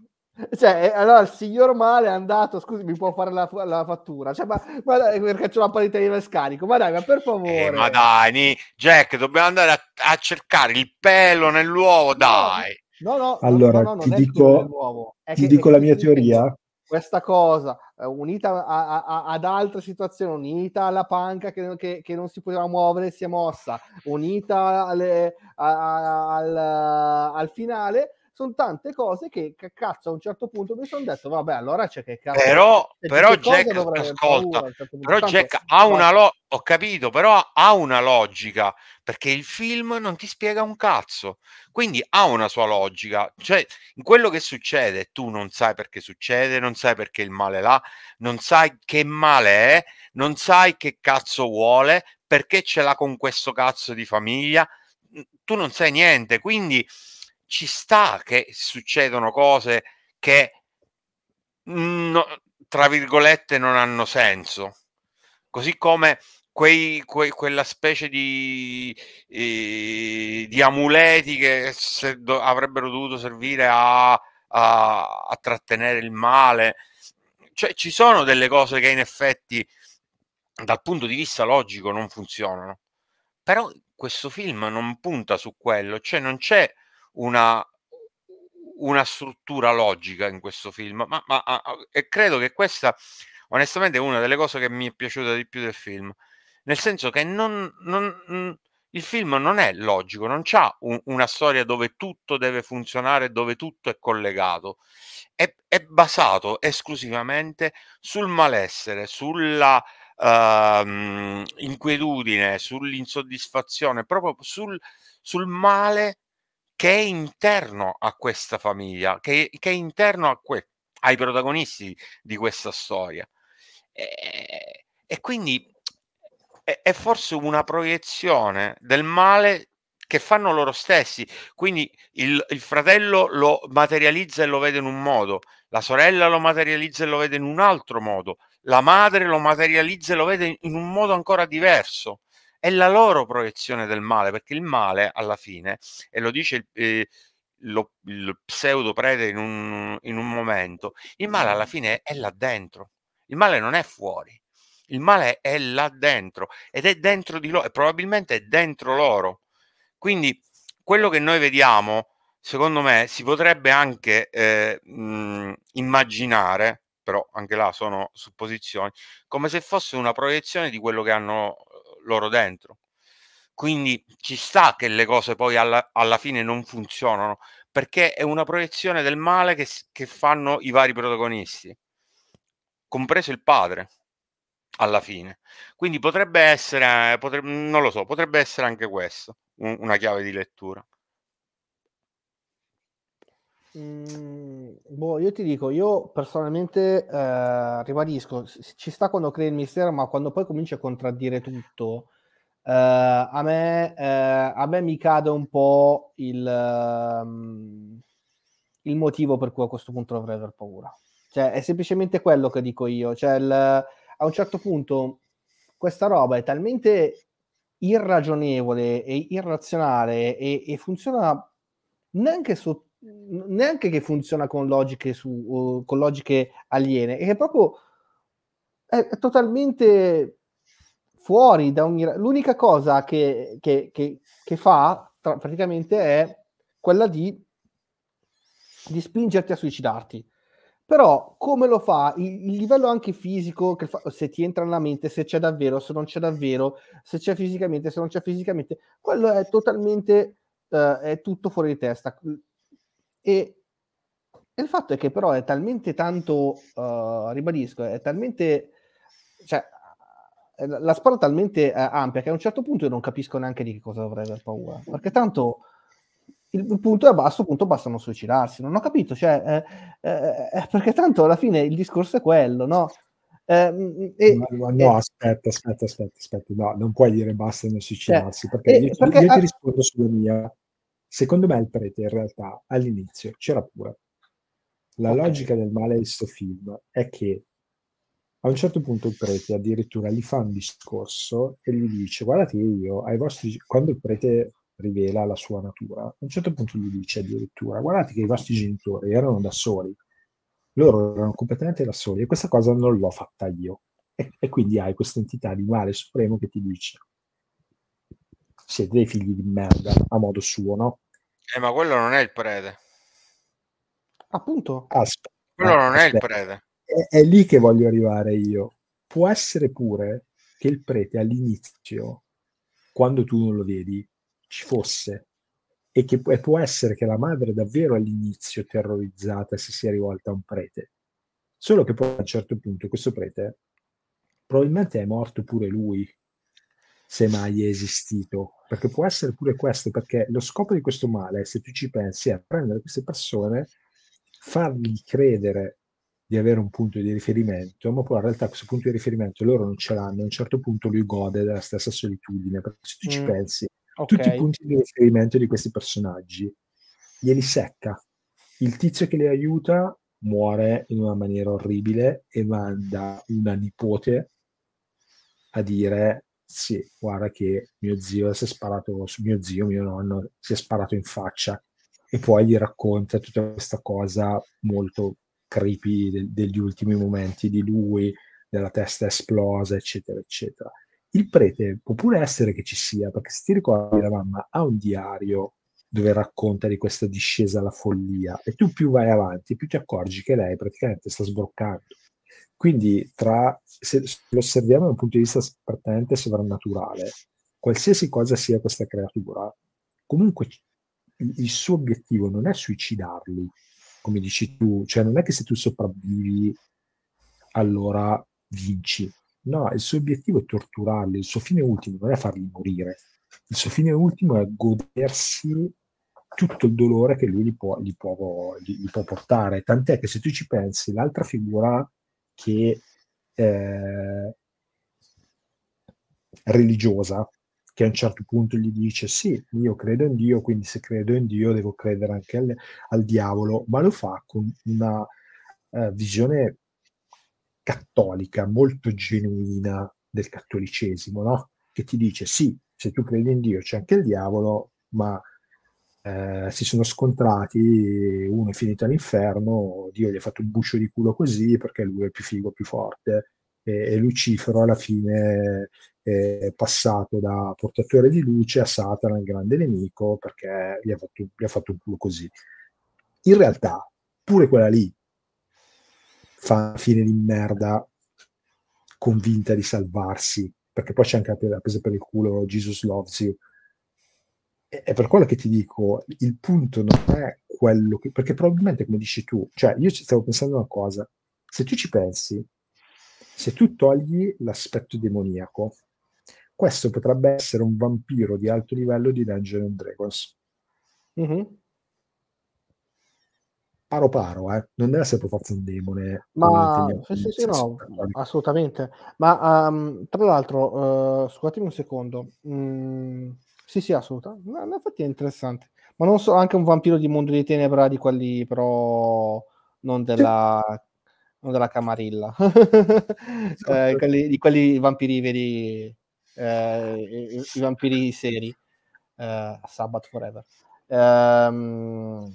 Cioè, eh, allora il signor male è andato, scusi, mi può fare la, la fattura? Cioè, ma, ma dai, perché c'è la parità di scarico? Ma dai, ma per favore. Eh, ma dai, Jack, dobbiamo andare a, a cercare il pelo nell'uovo, dai. No, no, allora no, no, ti dico, ti che, dico la mia teoria. Questa cosa eh, unita a, a, ad altre situazioni, unita alla panca che, che, che, non si poteva muovere e si è mossa, unita alle, al, al finale, sono tante cose che cazzo a un certo punto mi sono detto vabbè allora c'è che cazzo però, però Jack ascolta certo però Jack ha una lo- ho capito però ha una logica perché il film non ti spiega un cazzo quindi ha una sua logica cioè in quello che succede tu non sai perché succede non sai perché il male là non sai che male è non sai che cazzo vuole perché ce l'ha con questo cazzo di famiglia tu non sai niente quindi ci sta che succedono cose che, no, tra virgolette, non hanno senso. Così come quei, quei, quella specie di, eh, di amuleti che se, do, avrebbero dovuto servire a, a, a, trattenere il male. Cioè, ci sono delle cose che in effetti, dal punto di vista logico, non funzionano. Però questo film non punta su quello, cioè non c'è una, una struttura logica in questo film, ma, ma e credo che questa onestamente è una delle cose che mi è piaciuta di più del film, nel senso che non, non, mm, il film non è logico, non c'ha un, una storia dove tutto deve funzionare, dove tutto è collegato, è, è basato esclusivamente sul malessere, sulla uh, inquietudine, sull'insoddisfazione, proprio sul, sul male che è interno a questa famiglia, che, che è interno que- ai protagonisti di questa storia. E, e quindi è, è, forse una proiezione del male che fanno loro stessi. Quindi il, il fratello lo materializza e lo vede in un modo, la sorella lo materializza e lo vede in un altro modo, la madre lo materializza e lo vede in un modo ancora diverso è la loro proiezione del male, perché il male alla fine, e lo dice il, eh, lo, il pseudo prete in un, in un momento, il male alla fine è là dentro, il male non è fuori, il male è là dentro ed è dentro di loro e probabilmente è dentro loro. Quindi quello che noi vediamo, secondo me, si potrebbe anche eh, mh, mhmm, immaginare, però anche là sono supposizioni, come se fosse una proiezione di quello che hanno loro dentro. Quindi ci sta che le cose poi alla, alla fine non funzionano, perché è una proiezione del male che, che fanno i vari protagonisti, compreso il padre, alla fine. Quindi potrebbe essere, eh, potrebbe, non lo so, potrebbe essere anche questo, un, una chiave di lettura. Mm, boh, io ti dico, io personalmente eh, ribadisco, ci sta quando crei il mistero, ma quando poi cominci a contraddire tutto, eh, a, me, eh, a, me, mi cade un po' il, um, il, motivo per cui a questo punto dovrei aver paura. Cioè, è semplicemente quello che dico io. Cioè, il, a un certo punto questa roba è talmente irragionevole e irrazionale e, e funziona neanche sotto neanche che funziona con logiche, su, con logiche aliene, è proprio è, è totalmente fuori da ogni... L'unica cosa che, che, che, che fa tra, praticamente è quella di, di spingerti a suicidarti. Però come lo fa? Il, il livello anche fisico, fa, se ti entra nella mente, se c'è davvero, se non c'è davvero, se c'è fisicamente, se non c'è fisicamente, quello è totalmente, eh, è tutto fuori di testa. E, il fatto è che però è talmente tanto, uh, ribadisco, è talmente, cioè, eh, la spada è talmente eh, ampia che a un certo punto io non capisco neanche di che cosa dovrei aver paura, perché tanto il punto è basso, punto basta non suicidarsi, non ho capito, cioè, eh, eh, eh, perché tanto alla fine il discorso è quello, no? Eh, eh, no, no eh, aspetta, aspetta, aspetta, aspetta, no, non puoi dire basta non suicidarsi, cioè, perché, io, perché io, io a... ti rispondo sulla mia. Secondo me il prete in realtà all'inizio c'era pure. La logica del male di questo film è che a un certo punto il prete addirittura gli fa un discorso e gli dice guardate io ai vostri quando il prete rivela la sua natura a un certo punto gli dice addirittura guardate che i vostri genitori erano da soli loro erano completamente da soli e questa cosa non l'ho fatta io e, e quindi hai questa entità di male supremo che ti dice siete dei figli di merda a modo suo, no? Eh, ma quello non è il prete. Appunto. Aspetta, quello non aspetta. è il prete. È, è, lì che voglio arrivare io. Può essere pure che il prete all'inizio, quando tu non lo vedi, ci fosse. E, che, e può essere che la madre davvero all'inizio terrorizzata si sia rivolta a un prete. Solo che poi a un certo punto questo prete probabilmente è morto pure lui se mai è esistito, perché può essere pure questo, perché lo scopo di questo male, se tu ci pensi, è prendere queste persone, fargli credere di avere un punto di riferimento, ma poi in realtà questo punto di riferimento loro non ce l'hanno, a un certo punto lui gode della stessa solitudine, perché se tu mm. ci pensi, okay. tutti i punti di riferimento di questi personaggi glieli secca. Il tizio che li aiuta muore in una maniera orribile e manda una nipote a dire sì, guarda che mio zio si è sparato, mio zio, mio nonno si è sparato in faccia e poi gli racconta tutta questa cosa molto creepy de- degli ultimi momenti di lui, della testa esplosa, eccetera, eccetera. Il prete può pure essere che ci sia, perché se ti ricordi la mamma ha un diario dove racconta di questa discesa alla follia e tu più vai avanti, più ti accorgi che lei praticamente sta sbroccando quindi tra, se, se lo osserviamo da un punto di vista prettamente sovrannaturale, qualsiasi cosa sia questa creatura, comunque il suo obiettivo non è suicidarli, come dici tu, cioè non è che se tu sopravvivi allora vinci. No, il suo obiettivo è torturarli, il suo fine ultimo non è farli morire, il suo fine ultimo è godersi tutto il dolore che lui gli può, gli può, gli, gli può portare. Tant'è che se tu ci pensi, l'altra figura che eh, religiosa che a un certo punto gli dice sì, io credo in Dio, quindi se credo in Dio devo credere anche al, al diavolo, ma lo fa con una eh, visione cattolica molto genuina del cattolicesimo, no? che ti dice sì, se tu credi in Dio c'è anche il diavolo, ma eh, si sono scontrati, uno è finito all'inferno, Dio gli ha fatto un buscio di culo così perché lui è più figo, più forte e, e Lucifero alla fine è passato da portatore di luce a Satana, il grande nemico, perché gli ha fatto, gli ha fatto un culo così. In realtà, pure quella lì fa fine di merda convinta di salvarsi, perché poi c'è anche la presa per il culo Jesus Loves You, è per quello che ti dico, il punto non è quello che, perché probabilmente come dici tu, cioè io stavo pensando una cosa, se tu ci pensi, se tu togli l'aspetto demoniaco, questo potrebbe essere un vampiro di alto livello di Dungeons Dragons. Mm-hmm. Paro paro, eh. non deve essere per forza un demone. Ma sì, sì, no, cioè, assolutamente. Ma um, tra l'altro, uh, scusatemi un secondo. Mm sì, sì, assolutamente. No, infatti è interessante. Ma non so, anche un vampiro di mondo di tenebra di quelli però non della, sì. non della Camarilla. [laughs] Esatto. eh, quelli, di quelli vampiri veri, eh, i, i, vampiri seri. Eh, Sabbath Forever. Um,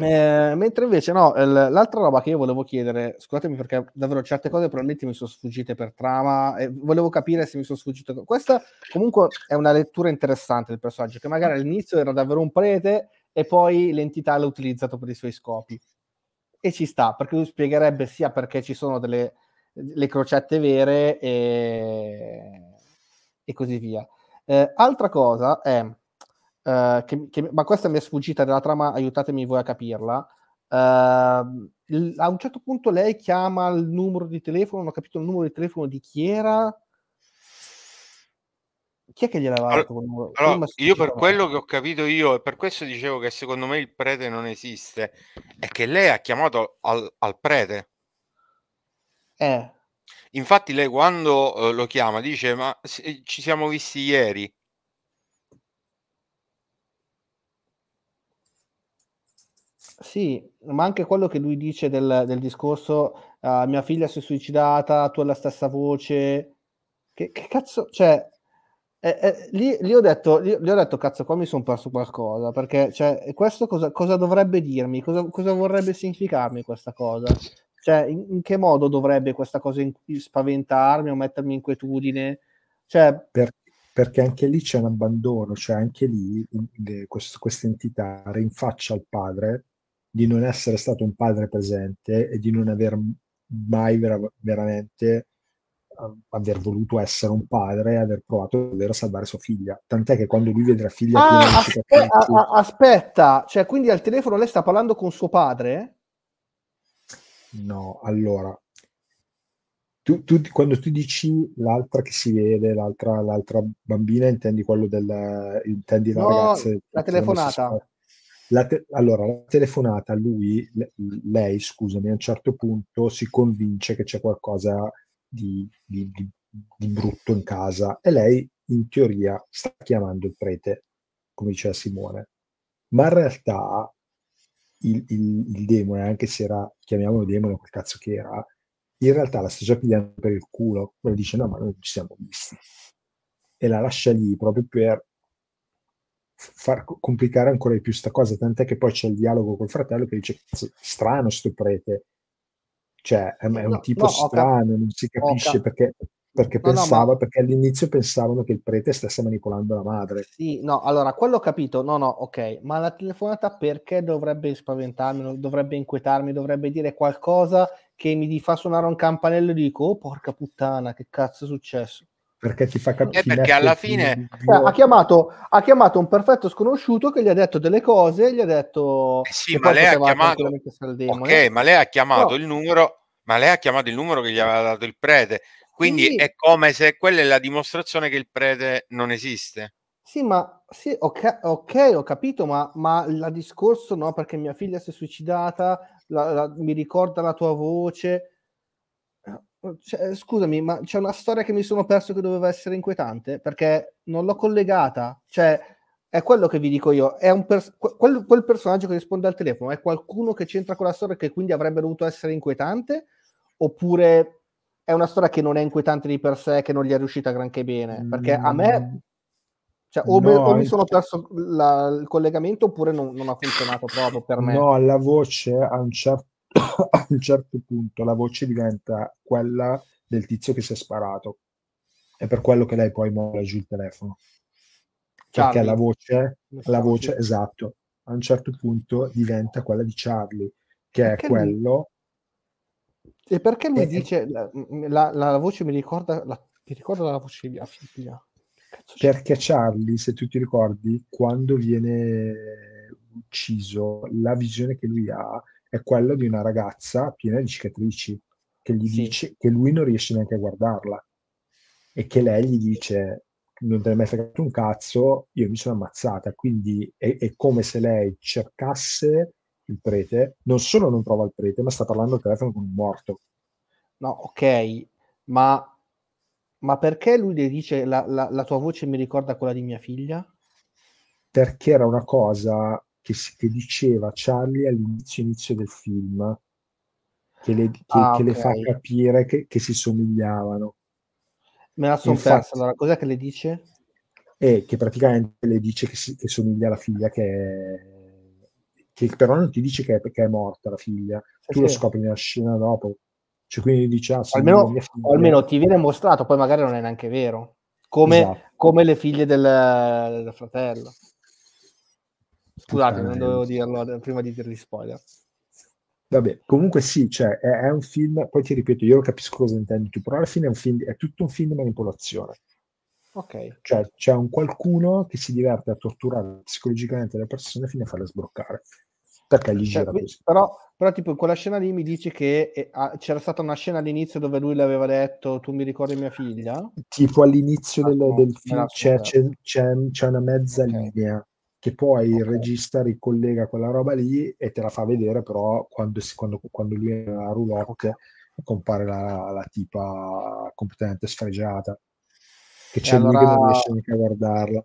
eh, mentre invece no, l'altra roba che io volevo chiedere, scusatemi perché davvero certe cose probabilmente mi sono sfuggite per trama e volevo capire se mi sono sfuggito. Questa comunque è una lettura interessante del personaggio, che magari all'inizio era davvero un prete e poi l'entità l'ha utilizzato per i suoi scopi. E ci sta, perché lui spiegherebbe sia perché ci sono delle le crocette vere e, e così via. Eh, altra cosa è eh, che, che, ma questa mi è sfuggita della trama, aiutatemi voi a capirla. Uh, il, a un certo punto lei chiama il numero di telefono, non ho capito il numero di telefono di chi era. Chi è che gliel'aveva allora, dato? Allora, io per quello che ho capito io, e per questo dicevo che secondo me il prete non esiste, è che lei ha chiamato al, al prete. Eh. Infatti lei quando eh, lo chiama dice ma se, eh, ci siamo visti ieri Sì, ma anche quello che lui dice del, del discorso uh, mia figlia si è suicidata, tu hai la stessa voce. Che, che cazzo, cioè, eh, eh, lì, ho detto, ho detto, cazzo, qua mi sono perso qualcosa, perché cioè, questo cosa, cosa, dovrebbe dirmi? Cosa, cosa, vorrebbe significarmi questa cosa? Cioè, in, in che modo dovrebbe questa cosa in, spaventarmi o mettermi inquietudine? Cioè, per, perché anche lì c'è un abbandono, cioè anche lì questa entità rinfaccia al padre di non essere stato un padre presente e di non aver mai vera- veramente ehm, aver voluto essere un padre e aver provato davvero a salvare sua figlia. Tant'è che quando lui vedrà figlia... Ah, aspe- a- aspetta, cioè quindi al telefono lei sta parlando con suo padre? No, allora... Tu, tu, quando tu dici l'altra che si vede, l'altra, l'altra bambina, intendi quello del... intendi la no, ragazza... la telefonata. La te- allora, la telefonata, lui, le- lei, scusami, a un certo punto si convince che c'è qualcosa di, di, di, di, brutto in casa e lei, in teoria, sta chiamando il prete, come diceva Simone. Ma in realtà il, il, il demone, anche se era, chiamiamolo demone, quel cazzo che era, in realtà la sta già pigliando per il culo, poi dice no, ma noi ci siamo visti. E la lascia lì proprio per far complicare ancora di più questa cosa, tant'è che poi c'è il dialogo col fratello che dice strano sto prete, cioè è un no, tipo no, strano, cap- non si capisce cap- perché, perché no, pensava, ma... perché all'inizio pensavano che il prete stesse manipolando la madre. Sì, no, allora quello ho capito, no, no, ok, ma la telefonata perché dovrebbe spaventarmi, dovrebbe inquietarmi, dovrebbe dire qualcosa che mi fa suonare un campanello e dico, oh porca puttana, che cazzo è successo? perché ti fa capire. Eh, perché alla fine di... Cioè, eh, ha, chiamato, ha, chiamato, un perfetto sconosciuto che gli ha detto delle cose, gli ha detto... Eh sì, ma lei ha chiamato... Ok, ma lei ha chiamato no. il numero, ma lei ha chiamato il numero che gli aveva dato il prete. Quindi sì. è come se quella è la dimostrazione che il prete non esiste. Sì, ma sì, ok, ho capito, ma, ma la discorso no, perché mia figlia si è suicidata, la, la, mi ricorda la tua voce cioè, scusami, ma c'è una storia che mi sono perso che doveva essere inquietante perché non l'ho collegata. Cioè, è quello che vi dico io. Pers- quel, quel, personaggio che risponde al telefono è qualcuno che c'entra con la storia e che quindi avrebbe dovuto essere inquietante? Oppure è una storia che non è inquietante di per sé, che non gli è riuscita granché bene? Perché a me. Mm. Cioè, o, no, me, o mi sono perso la, il collegamento oppure non, non, ha funzionato proprio per me. No, la voce a un certo a un certo punto la voce diventa quella del tizio che si è sparato. È per quello che lei poi molla giù il telefono. Charlie. Perché la voce, la voce, esatto, a un certo punto diventa quella di Charlie, che perché è quello... Lui... E perché mi e... dice, la, mm, la, la, voce mi ricorda la, mi ricorda la voce di figlia? Perché Charlie, se tu ti ricordi, quando viene ucciso, la visione che lui ha è quello di una ragazza piena di cicatrici che gli sì. dice che lui non riesce neanche a guardarla e che lei gli dice non te ne è mai fregato un cazzo, io mi sono ammazzata, quindi è, è come se lei cercasse il prete, non solo non trova il prete, ma sta parlando al telefono con un morto. No, ok, ma ma perché lui le dice la, la, la, tua voce mi ricorda quella di mia figlia? Perché era una cosa che, che diceva Charlie all'inizio inizio del film, che le, che, ah, okay. che le fa capire che, si somigliavano. Me la sono persa, allora cos'è che le dice? È eh, che praticamente le dice che, si, somiglia alla figlia che è che però non ti dice che è, che è morta la figlia, eh, sì, tu sì. lo scopri nella scena dopo. Cioè, quindi dici, ah, almeno, almeno, ti viene mostrato, poi magari non è neanche vero, come, esatto. come le figlie del, del, fratello. Scusate, non dovevo dirlo prima di dirgli spoiler. Vabbè, comunque sì, cioè, è, è, un film, poi ti ripeto, io lo capisco cosa intendi tu, però alla fine è, un film, è tutto un film di manipolazione. Ok. Cioè c'è un qualcuno che si diverte a torturare psicologicamente le persone fino a farle sbloccare. Perché gli cioè, gira così. Però, però, tipo quella scena lì mi dice che eh, ah, c'era stata una scena all'inizio dove lui le aveva detto tu mi ricordi mia figlia? Tipo all'inizio ah, del, no, del film c'è, c'è, c'è, c'è, una mezza okay. linea che poi il regista ricollega quella roba lì e te la fa vedere però quando, quando, quando lui è a roulotte compare la, la, tipa completamente sfregiata che c'è allora, lui che non riesce mica a guardarla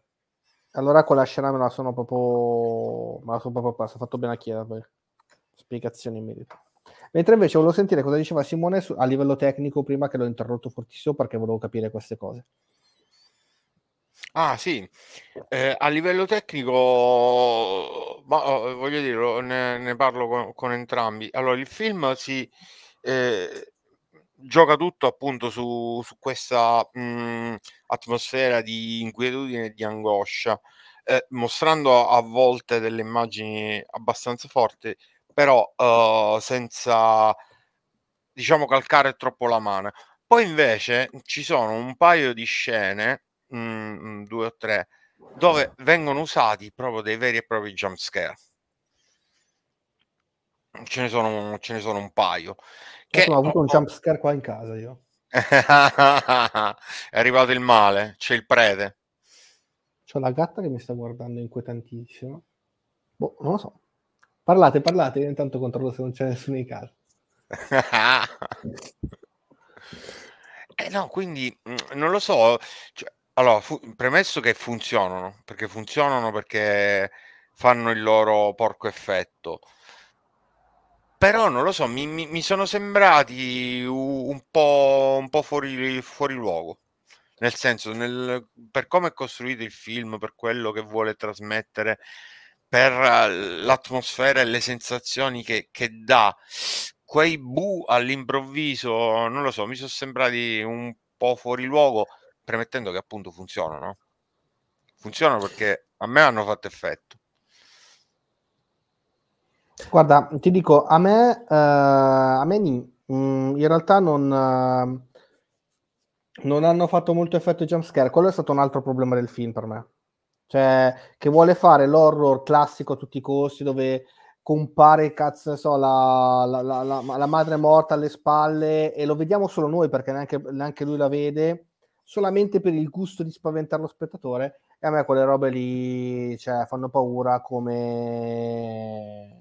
allora quella scena me la sono proprio me la sono proprio passa fatto bene a chiedere spiegazioni in merito mentre invece volevo sentire cosa diceva Simone su, a livello tecnico prima che l'ho interrotto fortissimo perché volevo capire queste cose Ah sì, eh, a livello tecnico, ma, oh, voglio dire, ne, ne parlo con, con, entrambi. Allora, il film si eh, gioca tutto appunto su, su questa mh, mm, atmosfera di inquietudine e di angoscia, eh, mostrando a volte delle immagini abbastanza forti, però eh, senza, diciamo, calcare troppo la mano. Poi invece ci sono un paio di scene mh, due o tre, dove vengono usati proprio dei veri e propri jump scare. Ce ne sono, ce ne sono un paio. Che, ho avuto un jump scare qua in casa io. [laughs] è arrivato il male, c'è il prete. c'è la gatta che mi sta guardando inquietantissimo. Boh, non lo so. Parlate, parlate, io intanto controllo se non c'è nessuno in casa. [laughs] eh no, quindi mm, non lo so. Cioè, allora, fu- premesso che funzionano, perché funzionano perché fanno il loro porco effetto. Però non lo so, mi, mi- mi sono sembrati un po', un po' fuori, fuori luogo. Nel senso, nel- per come è costruito il film, per quello che vuole trasmettere, per eh, l'atmosfera e le sensazioni che, che dà, quei bu all'improvviso, non lo so, mi sono sembrati un po' fuori luogo premettendo che appunto funzionano. Funzionano perché a me hanno fatto effetto. Guarda, ti dico, a me, eh, a me mh, mm, in realtà non, eh, non hanno fatto molto effetto i jumpscare. Quello è stato un altro problema del film per me. Cioè, che vuole fare l'horror classico a tutti i costi, dove compare cazzo, so, la, la, la, la, madre morta alle spalle e lo vediamo solo noi perché neanche, neanche lui la vede solamente per il gusto di spaventare lo spettatore e a me quelle robe lì cioè, fanno paura come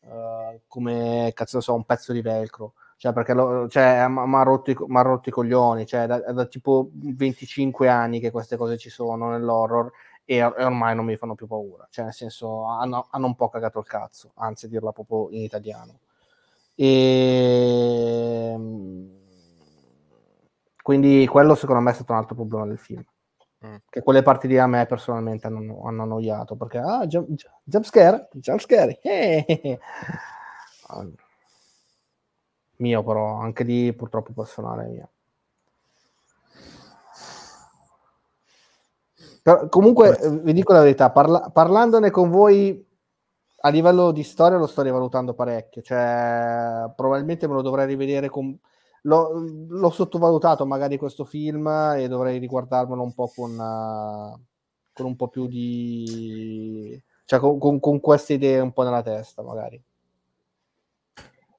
uh, come cazzo so un pezzo di velcro cioè perché cioè, mi ha rotto, rotto, i coglioni cioè da, da, tipo 25 anni che queste cose ci sono nell'horror e, e ormai non mi fanno più paura cioè nel senso hanno, hanno un po' cagato il cazzo anzi dirla proprio in italiano e ehm, quindi quello secondo me è stato un altro problema del film. Mm. Che quelle parti lì a me personalmente hanno, hanno annoiato perché ah, jump, jump scare, jump scare. Eh, eh, eh, mio però, anche lì purtroppo personale mio. Però, comunque vi dico la verità, parla- parlandone con voi a livello di storia lo sto rivalutando parecchio, cioè probabilmente me lo dovrei rivedere con L'ho, l'ho, sottovalutato magari questo film e dovrei riguardarmelo un po' con, uh, con un po' più di... cioè con, con, con, queste idee un po' nella testa magari.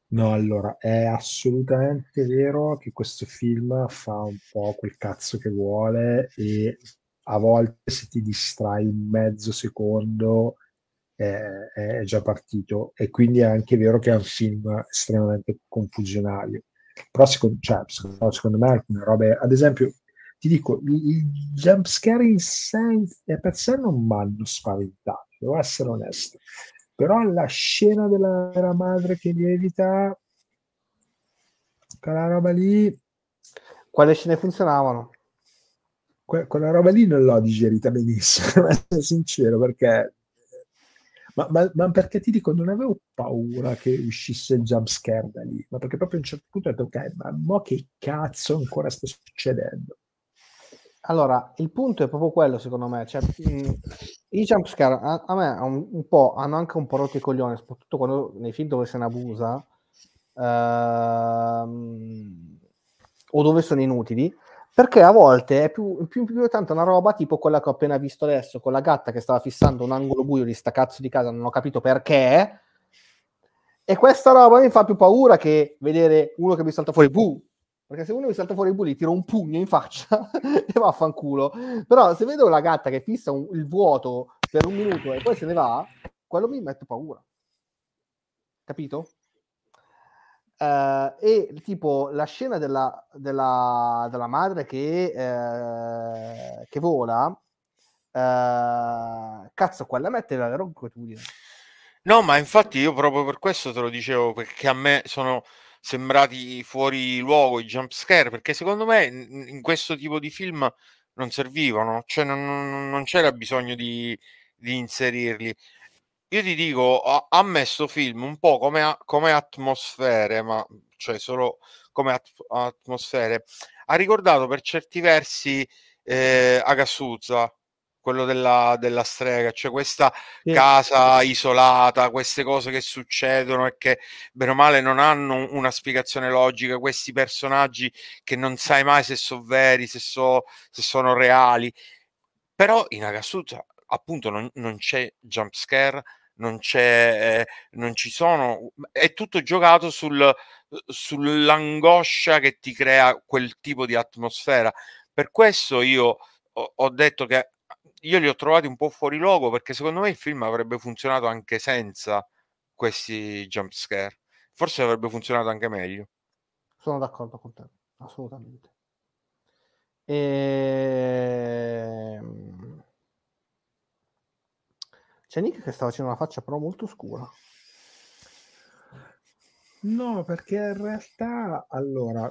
No, allora, è assolutamente vero che questo film fa un po' quel cazzo che vuole e a volte se ti distrai mezzo secondo è già partito e quindi è anche vero che è un film estremamente confusionario però secondo, cioè, secondo, secondo me alcune robe, ad esempio, ti dico, il jumpscare in sé eh, per sé non mi hanno spaventato, devo essere onesto, però la scena della, della madre che lievita, quella roba lì... Quale scene funzionavano? Que- quella roba lì non l'ho digerita benissimo, [laughs] essere sincero, perché ma, ma, ma, perché ti dico, non avevo paura che uscisse il jumpscare da lì, ma perché proprio a un certo punto ho detto, ok, ma mo che cazzo ancora sta succedendo? Allora, il punto è proprio quello, secondo me. Cioè, mh, mm, I jumpscare a, a me un, un, po', hanno anche un po' rotto i coglioni, soprattutto quando nei film dove se ne abusa ehm, o dove sono inutili perché a volte è più, più, più tanto una roba tipo quella che ho appena visto adesso con la gatta che stava fissando un angolo buio di sta cazzo di casa, non ho capito perché. E questa roba mi fa più paura che vedere uno che mi salta fuori buh! Perché se uno mi salta fuori bu, gli tiro un pugno in faccia [laughs] e vaffanculo. Però se vedo la gatta che fissa un, il vuoto per un minuto e poi se ne va, quello mi mette paura. Capito? Uh, e tipo la scena della, della, della madre che, eh, che vola, uh, cazzo, quella mette la roncotudine. No, ma infatti io proprio per questo te lo dicevo, perché a me sono sembrati fuori luogo i jump scare, perché secondo me in, in questo tipo di film non servivano, cioè non, non c'era bisogno di, di inserirli io ti dico, ha, messo film un po' come, come atmosfere, ma cioè solo come at- atmosfere. Ha ricordato per certi versi eh, Agassuzza, quello della, della, strega, cioè questa sì. casa isolata, queste cose che succedono e che bene o male non hanno una spiegazione logica, questi personaggi che non sai mai se sono veri, se, so, se sono reali. Però in Agassuzza appunto non, non c'è jump scare, non, c'è, eh, non ci sono, è tutto giocato sul, eh, sull'angoscia che ti crea quel tipo di atmosfera. Per questo io ho detto che io li ho trovati un po' fuori luogo perché secondo me il film avrebbe funzionato anche senza questi jump scare. Forse avrebbe funzionato anche meglio. Sono d'accordo con te, assolutamente. E... Ehm, c'è Nick che sta facendo una faccia però molto scura. No, perché in realtà, allora,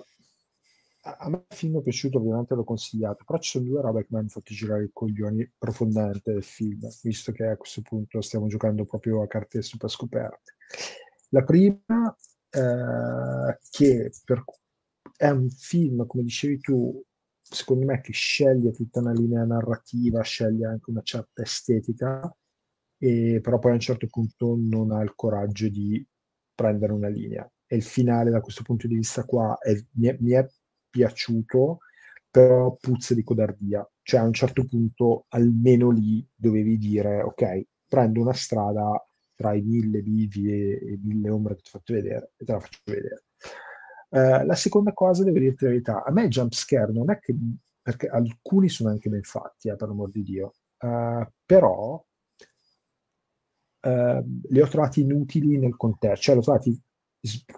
a me il film è piaciuto, ovviamente l'ho consigliato, però ci sono due robe che mi hanno fatto girare i coglioni profondamente del film, visto che a questo punto stiamo giocando proprio a carte super scoperte. La prima, eh, che per, è un film, come dicevi tu, secondo me che sceglie tutta una linea narrativa, sceglie anche una certa estetica, e, però poi a un certo punto non ha il coraggio di prendere una linea. E il finale da questo punto di vista qua è, mi, è, mi, è, piaciuto, però puzza di codardia. Cioè a un certo punto almeno lì dovevi dire ok, prendo una strada tra i mille vivi e, e mille ombre che ti ho fatto vedere e te la faccio vedere. Uh, la seconda cosa, devo dirti la verità, a me jump jumpscare non è che perché alcuni sono anche ben fatti, eh, per l'amor di Dio, uh, però eh, li ho trovati inutili nel contesto, cioè li ho trovati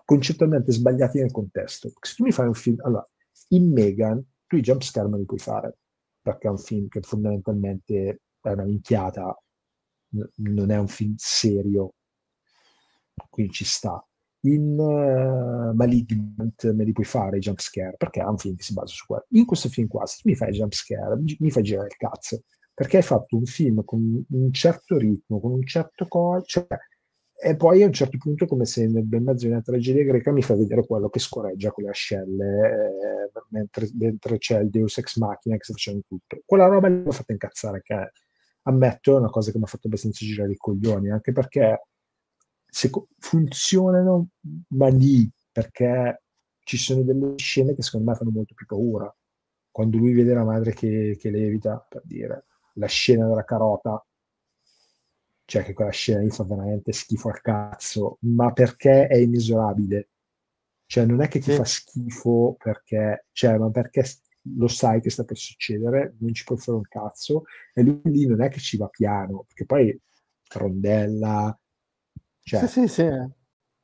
concettualmente sbagliati nel contesto. se tu mi fai un film, allora, in Megan, tu i jumpscare me li puoi fare, perché è un film che fondamentalmente è una minchiata, n- non è un film serio, quindi ci sta. In uh, Malignant me li puoi fare i jumpscare, perché è un film che si basa su quello. In questo film qua, se tu mi fai i jumpscare, mi fai girare il cazzo perché hai fatto un film con un certo ritmo, con un certo cosa, cioè, e poi a un certo punto come se nel bel mezzo di una tragedia greca mi fa vedere quello che scorreggia con le ascelle eh, mentre, mentre, c'è il Deus Ex Machina che sta facendo tutto. Quella roba mi ha fatto incazzare, che ammetto è una cosa che mi ha fatto abbastanza girare i coglioni, anche perché se funzionano, ma lì, perché ci sono delle scene che secondo me fanno molto più paura. Quando lui vede la madre che, che levita, per dire, la scena della carota, cioè che quella scena lì fa veramente schifo al cazzo, ma perché è inesorabile. Cioè non è che ti sì. fa schifo perché, cioè, ma perché lo sai che sta per succedere, non ci puoi fare un cazzo, e lui lì non è che ci va piano, perché poi rondella, cioè, sì, sì, sì.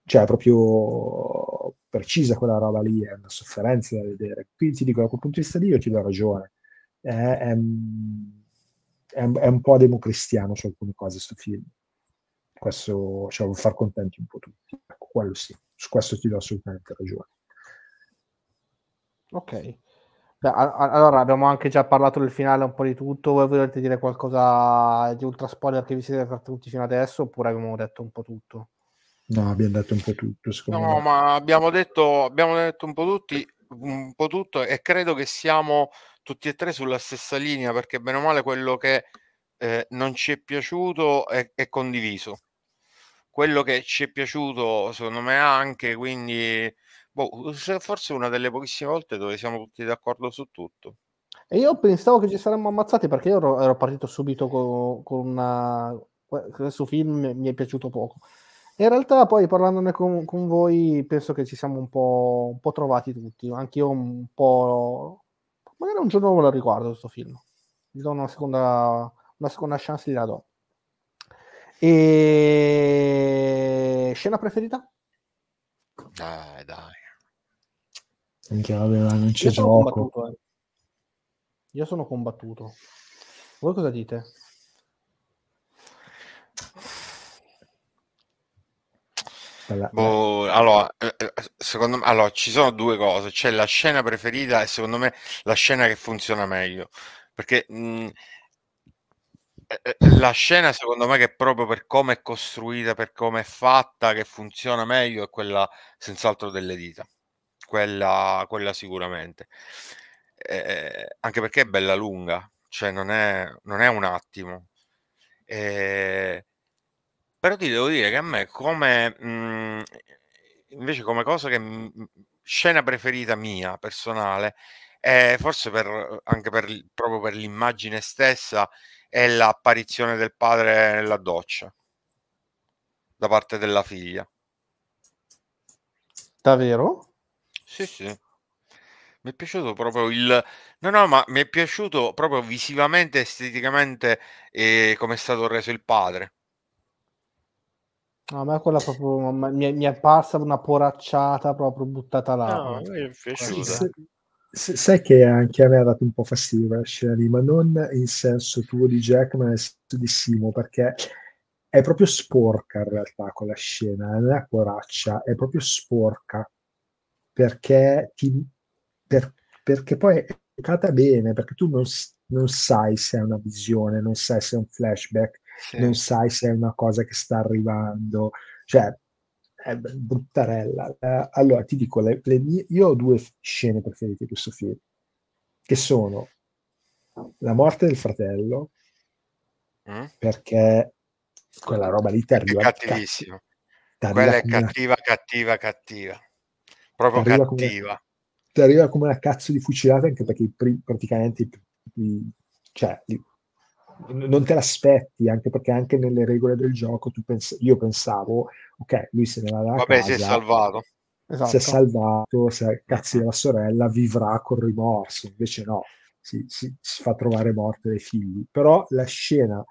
cioè proprio precisa quella roba lì, è una sofferenza da vedere. Quindi ti dico, da quel punto di vista lì io ti do ragione. È, è, è, è un po' democristiano su alcune cose sto film. Questo cioè, vuol far contenti un po' tutti. Ecco, quello sì, su questo ti do assolutamente ragione. Ok. Beh, allora abbiamo anche già parlato del finale un po' di tutto. Voi volete dire qualcosa di ultra spoiler che vi siete trattenuti fino adesso? Oppure abbiamo detto un po' tutto? No, abbiamo detto un po' tutto. no, me. ma abbiamo detto, abbiamo detto un po' tutti un po' tutto e credo che siamo tutti e tre sulla stessa linea, perché bene o male quello che eh, non ci è piaciuto è, è, condiviso. Quello che ci è piaciuto, secondo me, anche, quindi boh, forse una delle pochissime volte dove siamo tutti d'accordo su tutto. E io pensavo che ci saremmo ammazzati perché io ero, ero partito subito con, con una... Questo film mi è piaciuto poco. In realtà poi parlandone con, con voi penso che ci siamo un po', un po', trovati tutti, anch'io un po' Magari un giorno lo riguardo questo film. Gli do una seconda, una seconda chance, gliela do. E... Scena preferita? Dai, dai. Anche vabbè, non c'è Io gioco. Sono eh. Io sono combattuto. Voi cosa dite? Boh, allora, eh, eh, secondo me, allora, ci sono due cose. C'è la scena preferita e secondo me la scena che funziona meglio. Perché mh, eh, la scena, secondo me, che proprio per come è costruita, per come è fatta, che funziona meglio, è quella senz'altro delle dita. Quella, quella sicuramente. Eh, anche perché è bella lunga, cioè non è, non è un attimo. Eh, però ti devo dire che a me come mh, mhmm, invece come cosa che mh, mhmm, mhmm, scena preferita mia personale eh, forse per, uhm, anche per, proprio per l'immagine stessa è l'apparizione del padre nella doccia da parte della figlia. Davvero? Sì, sì. Mi è piaciuto proprio il... No, no, ma mi è piaciuto proprio visivamente, esteticamente eh, come è stato reso il padre. No, ma quella proprio mi, mi, è apparsa una poracciata proprio buttata là. No, sai che anche a me ha dato un po' fastidio la scena lì, ma non in senso tuo di Jack, ma nel senso di Simo, perché è proprio sporca in realtà quella scena, eh, non è una poraccia, è proprio sporca, perché, ti, per, perché poi è giocata bene, perché tu non, non sai se è una visione, non sai se è un flashback, sì. non sai se è una cosa che sta arrivando, cioè è bruttarella. Eh, allora ti dico, le, le mie, io ho due scene preferite di questo film, che sono la morte del fratello, mm? perché quella roba lì ti arriva... È cattivissimo. Quella è cattiva, una... cattiva, cattiva. Proprio t'arriva cattiva. ti arriva come una cazzo di fucilata anche perché pr- praticamente i, cioè, non te l'aspetti, anche perché anche nelle regole del gioco pens- io pensavo, ok, lui se ne va da Vabbè, casa, si è salvato. Esatto. Si è salvato, si è esatto. cazzi eh. della sorella, vivrà con rimorso, invece no, si, si, si fa trovare morte dai figli. Però la scena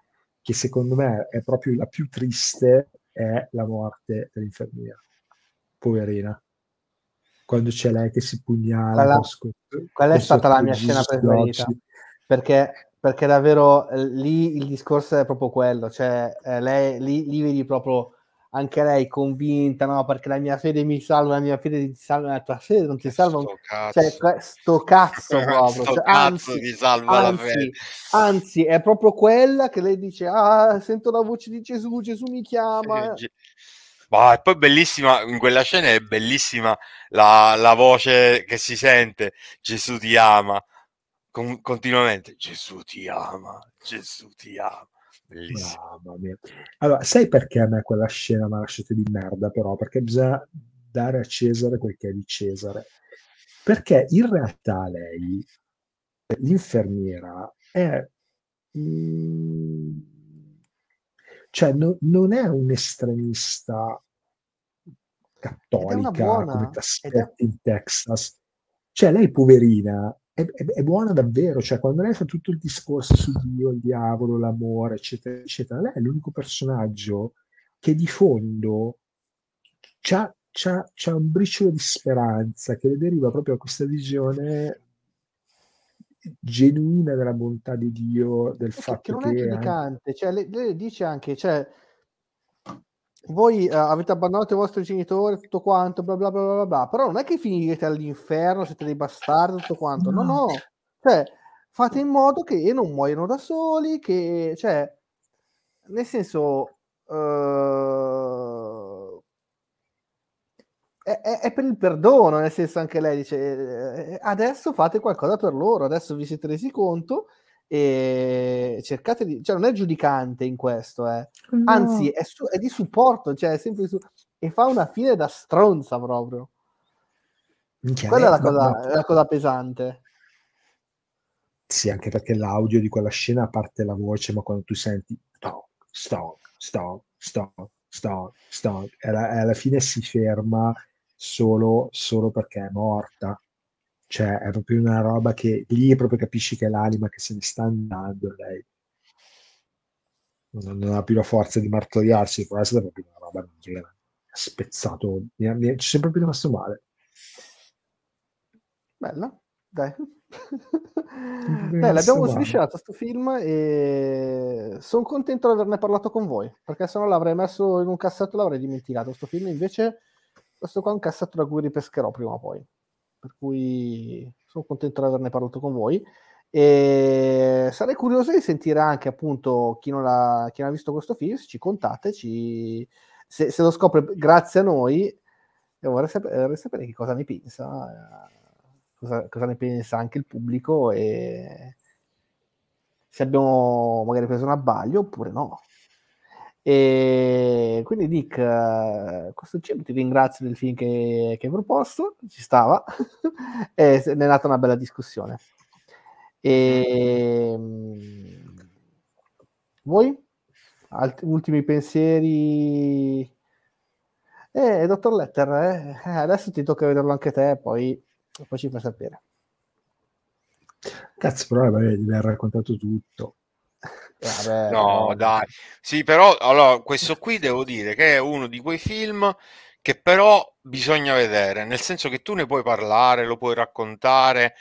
che secondo me è proprio la più triste è la morte dell'infermiera, poverina quando c'è lei che si pugnala. Quella, quella è stata la mia scena preferita. Perché perché davvero eh, lì il discorso è proprio quello, cioè eh, lei, lì, lì, vedi proprio anche lei convinta, no, perché la mia fede mi salva, la mia fede ti salva, la tua fede non ti eh, salva, cioè, sto cazzo, cioè, sto cazzo proprio, sto cioè, cazzo anzi, salva anzi, la fede. Anzi, è proprio quella che lei dice, ah, sento la voce di Gesù, Gesù mi chiama. Bah, e poi bellissima, in quella scena è bellissima la, la voce che si sente, Gesù ti ama con, continuamente Gesù ti ama, Gesù ti ama. Bellissimo. Allora, sai perché a me quella scena mi ha lasciato di merda, però? Perché bisogna dare a Cesare quel che è di Cesare. Perché in realtà lei, l'infermiera, è... Mh, mm, cioè, no, non è un'estremista cattolica buona, come ti aspetti è... in Texas. Cioè, lei poverina è, è, è, buona davvero, cioè quando lei fa tutto il discorso su Dio, il diavolo, l'amore, eccetera, eccetera, lei è l'unico personaggio che di fondo c'ha, c'ha, c'ha un briciolo di speranza che le deriva proprio da questa visione genuina della bontà di Dio, del e fatto che... Non che non è giudicante, anche... cioè, le, dice anche, cioè, voi uh, avete abbandonato i vostri genitori, tutto quanto, bla bla bla bla bla, però non è che finirete all'inferno, siete dei bastardi, tutto quanto, no, no, no. cioè fate in modo che non muoiano da soli, che, cioè, nel senso, uh, è, è, è, per il perdono, nel senso anche lei dice, eh, adesso fate qualcosa per loro, adesso vi siete resi conto e cercate di, cioè non è giudicante in questo, eh. no. anzi è, su, è, di supporto, cioè è sempre su, e fa una fine da stronza proprio. Minchia, Quella è eh, la, cosa, no. è la, cosa, pesante. Sì, anche perché l'audio di quella scena, a parte la voce, ma quando tu senti stop, stop, stop, stop, stop, stop, e alla, alla fine si ferma solo, solo perché è morta cioè è proprio una roba che lì proprio capisci che è l'anima che se ne sta andando lei non, non ha più la forza di martoriarsi può essere proprio una roba che mi ha spezzato mi, mi, ci sei proprio rimasto male bella dai Beh, l'abbiamo sviscerato questo film e sono contento di averne parlato con voi perché se no l'avrei messo in un cassetto e l'avrei dimenticato. Questo film invece, questo qua è un cassetto da cui ripescherò prima o poi per cui sono contento di averne parlato con voi. E sarei curioso di sentire anche appunto chi non ha, chi non ha visto questo film, ci contate, ci... Se, se, lo scopre grazie a noi, vorrei sapere, vorrei sapere che cosa ne pensa, cosa, cosa, ne pensa anche il pubblico e se abbiamo magari preso un abbaglio oppure no. E quindi Dick, a eh, questo giro ti ringrazio del film che, che hai proposto, ci stava, [laughs] e ne è nata una bella discussione. E... Ehm, voi? Alt- ultimi pensieri? Eh, dottor Letter, eh, eh? adesso ti tocca vederlo anche te, poi, poi ci fai sapere. Cazzo, però mi hai raccontato tutto. Eh, vabbè, no, dai. Sì, però allora, questo qui devo dire che è uno di quei film che però bisogna vedere, nel senso che tu ne puoi parlare, lo puoi raccontare,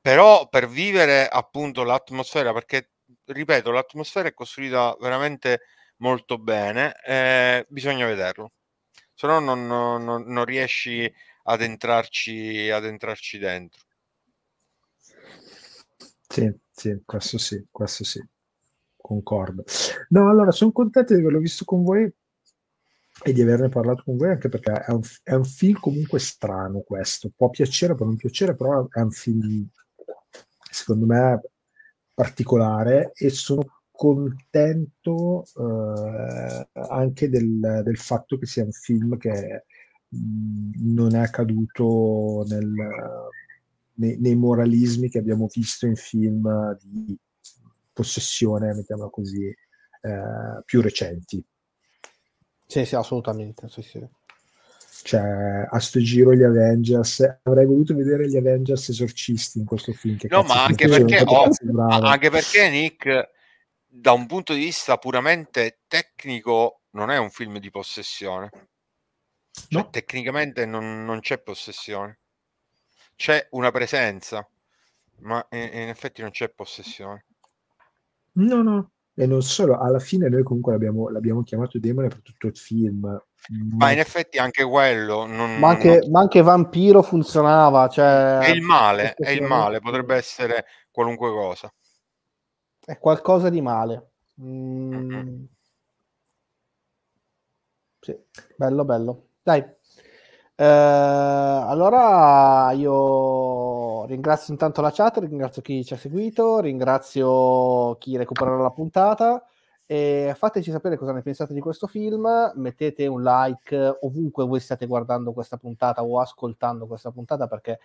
però per vivere appunto l'atmosfera, perché ripeto, l'atmosfera è costruita veramente molto bene, eh, bisogna vederlo, se no non, non, non riesci ad entrarci, ad entrarci dentro. Sì, sì, questo sì, questo sì concordo. No, allora sono contento di averlo visto con voi e di averne parlato con voi anche perché è un, è un film comunque strano questo, può piacere o non piacere, però è un film secondo me particolare e sono contento eh, anche del, del, fatto che sia un film che mh, non è caduto nel, nei, nei, moralismi che abbiamo visto in film di possessione, mettiamola così, eh, più recenti. Sì, sì, assolutamente. Sì, sì. Cioè, a sto giro gli Avengers, avrei voluto vedere gli Avengers esorcisti in questo film. Che no, ma anche perché, oh, anche perché Nick, da un punto di vista puramente tecnico, non è un film di possessione. Cioè, no. Tecnicamente non, non c'è possessione. C'è una presenza, ma in, eh, in effetti non c'è possessione. No, no, e non solo, alla fine noi comunque l'abbiamo, l'abbiamo chiamato demone per tutto il film. Ma in effetti anche quello... Non, ma, anche, non... ma, anche, vampiro funzionava. Cioè... È il male, è il male, potrebbe essere qualunque cosa. È qualcosa di male. Mm. Mm-hmm. Sì, bello, bello. Dai, eh, allora io ringrazio intanto la chat, ringrazio chi ci ha seguito, ringrazio chi recupererà la puntata e fateci sapere cosa ne pensate di questo film, mettete un like ovunque voi state guardando questa puntata o ascoltando questa puntata perché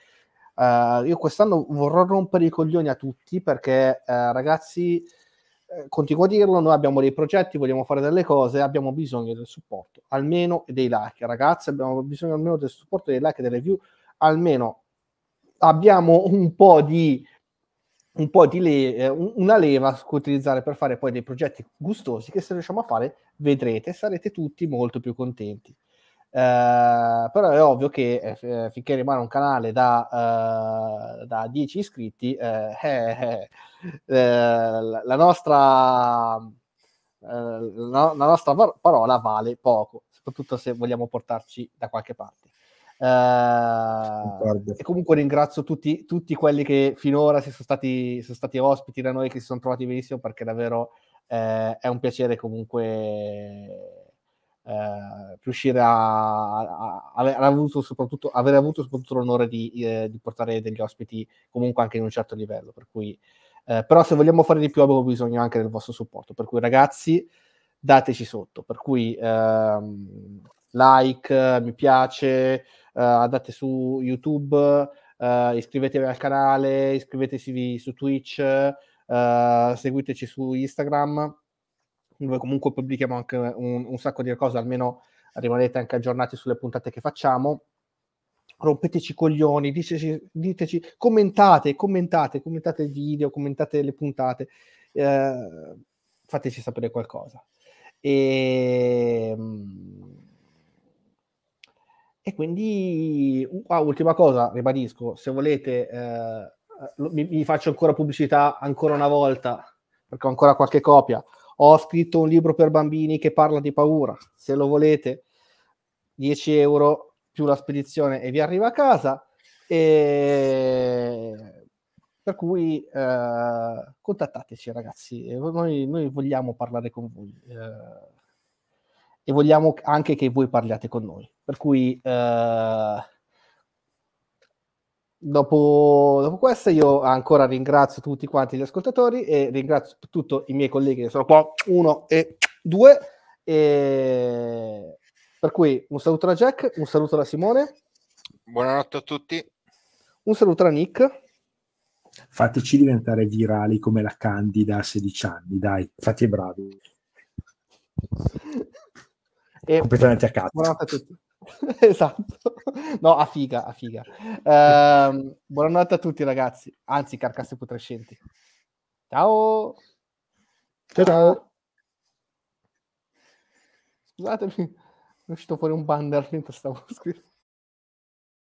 eh, io quest'anno vorrò rompere i coglioni a tutti perché eh, ragazzi eh, continuo a dirlo, noi abbiamo dei progetti, vogliamo fare delle cose, abbiamo bisogno del supporto, almeno dei like, ragazzi, abbiamo bisogno almeno del supporto, dei like delle view, almeno abbiamo un po' di, un po di le, eh, una leva da utilizzare per fare poi dei progetti gustosi che se riusciamo a fare vedrete, sarete tutti molto più contenti. Eh, però è ovvio che eh, eh, finché rimane un canale da, da 10 iscritti, [laughs] la nostra, la nostra parola vale poco, soprattutto se vogliamo portarci da qualche parte. Uh, e comunque ringrazio tutti, tutti quelli che finora si sono, stati, sono stati ospiti da noi, che si sono trovati benissimo, perché davvero eh, è un piacere comunque eh, riuscire a, a, aver, avuto soprattutto, aver avuto soprattutto l'onore di, eh, di, portare degli ospiti comunque anche in un certo livello. Per cui, eh, però se vogliamo fare di più abbiamo bisogno anche del vostro supporto. Per cui ragazzi, dateci sotto. Per cui ehm, like, mi piace, eh, andate su YouTube, eh, iscrivetevi al canale, iscrivetevi su Twitch, eh, seguiteci su Instagram noi comunque pubblichiamo anche un, un sacco di cose, almeno rimanete anche aggiornati sulle puntate che facciamo. Rompeteci i coglioni, diteci, diteci, commentate, commentate, commentate il video, commentate le puntate, eh, fateci sapere qualcosa. E, ehm, e quindi, ah, ultima cosa, ribadisco, se volete, eh, mi, mi faccio ancora pubblicità ancora una volta, perché ho ancora qualche copia ho scritto un libro per bambini che parla di paura. Se lo volete, 10 euro più la spedizione e vi arriva a casa. E... Per cui eh, contattateci ragazzi, noi, noi, vogliamo parlare con voi eh, e vogliamo anche che voi parliate con noi. Per cui eh, Dopo, dopo, questo io ancora ringrazio tutti quanti gli ascoltatori e ringrazio soprattutto i miei colleghi che sono qua, uno e due. E... Per cui un saluto da Jack, un saluto da Simone. Buonanotte a tutti. Un saluto da Nick. Fateci diventare virali come la Candida a 16 anni, dai, fate bravi. E... Completamente a cazzo. Buonanotte a tutti. [laughs] esatto, no, a figa, a figa. Eh, buonanotte a tutti ragazzi, anzi carcasse putrescenti. Ciao! Ciao ciao! Scusatemi, è uscito fuori un banner mentre stavo [laughs] scrivendo.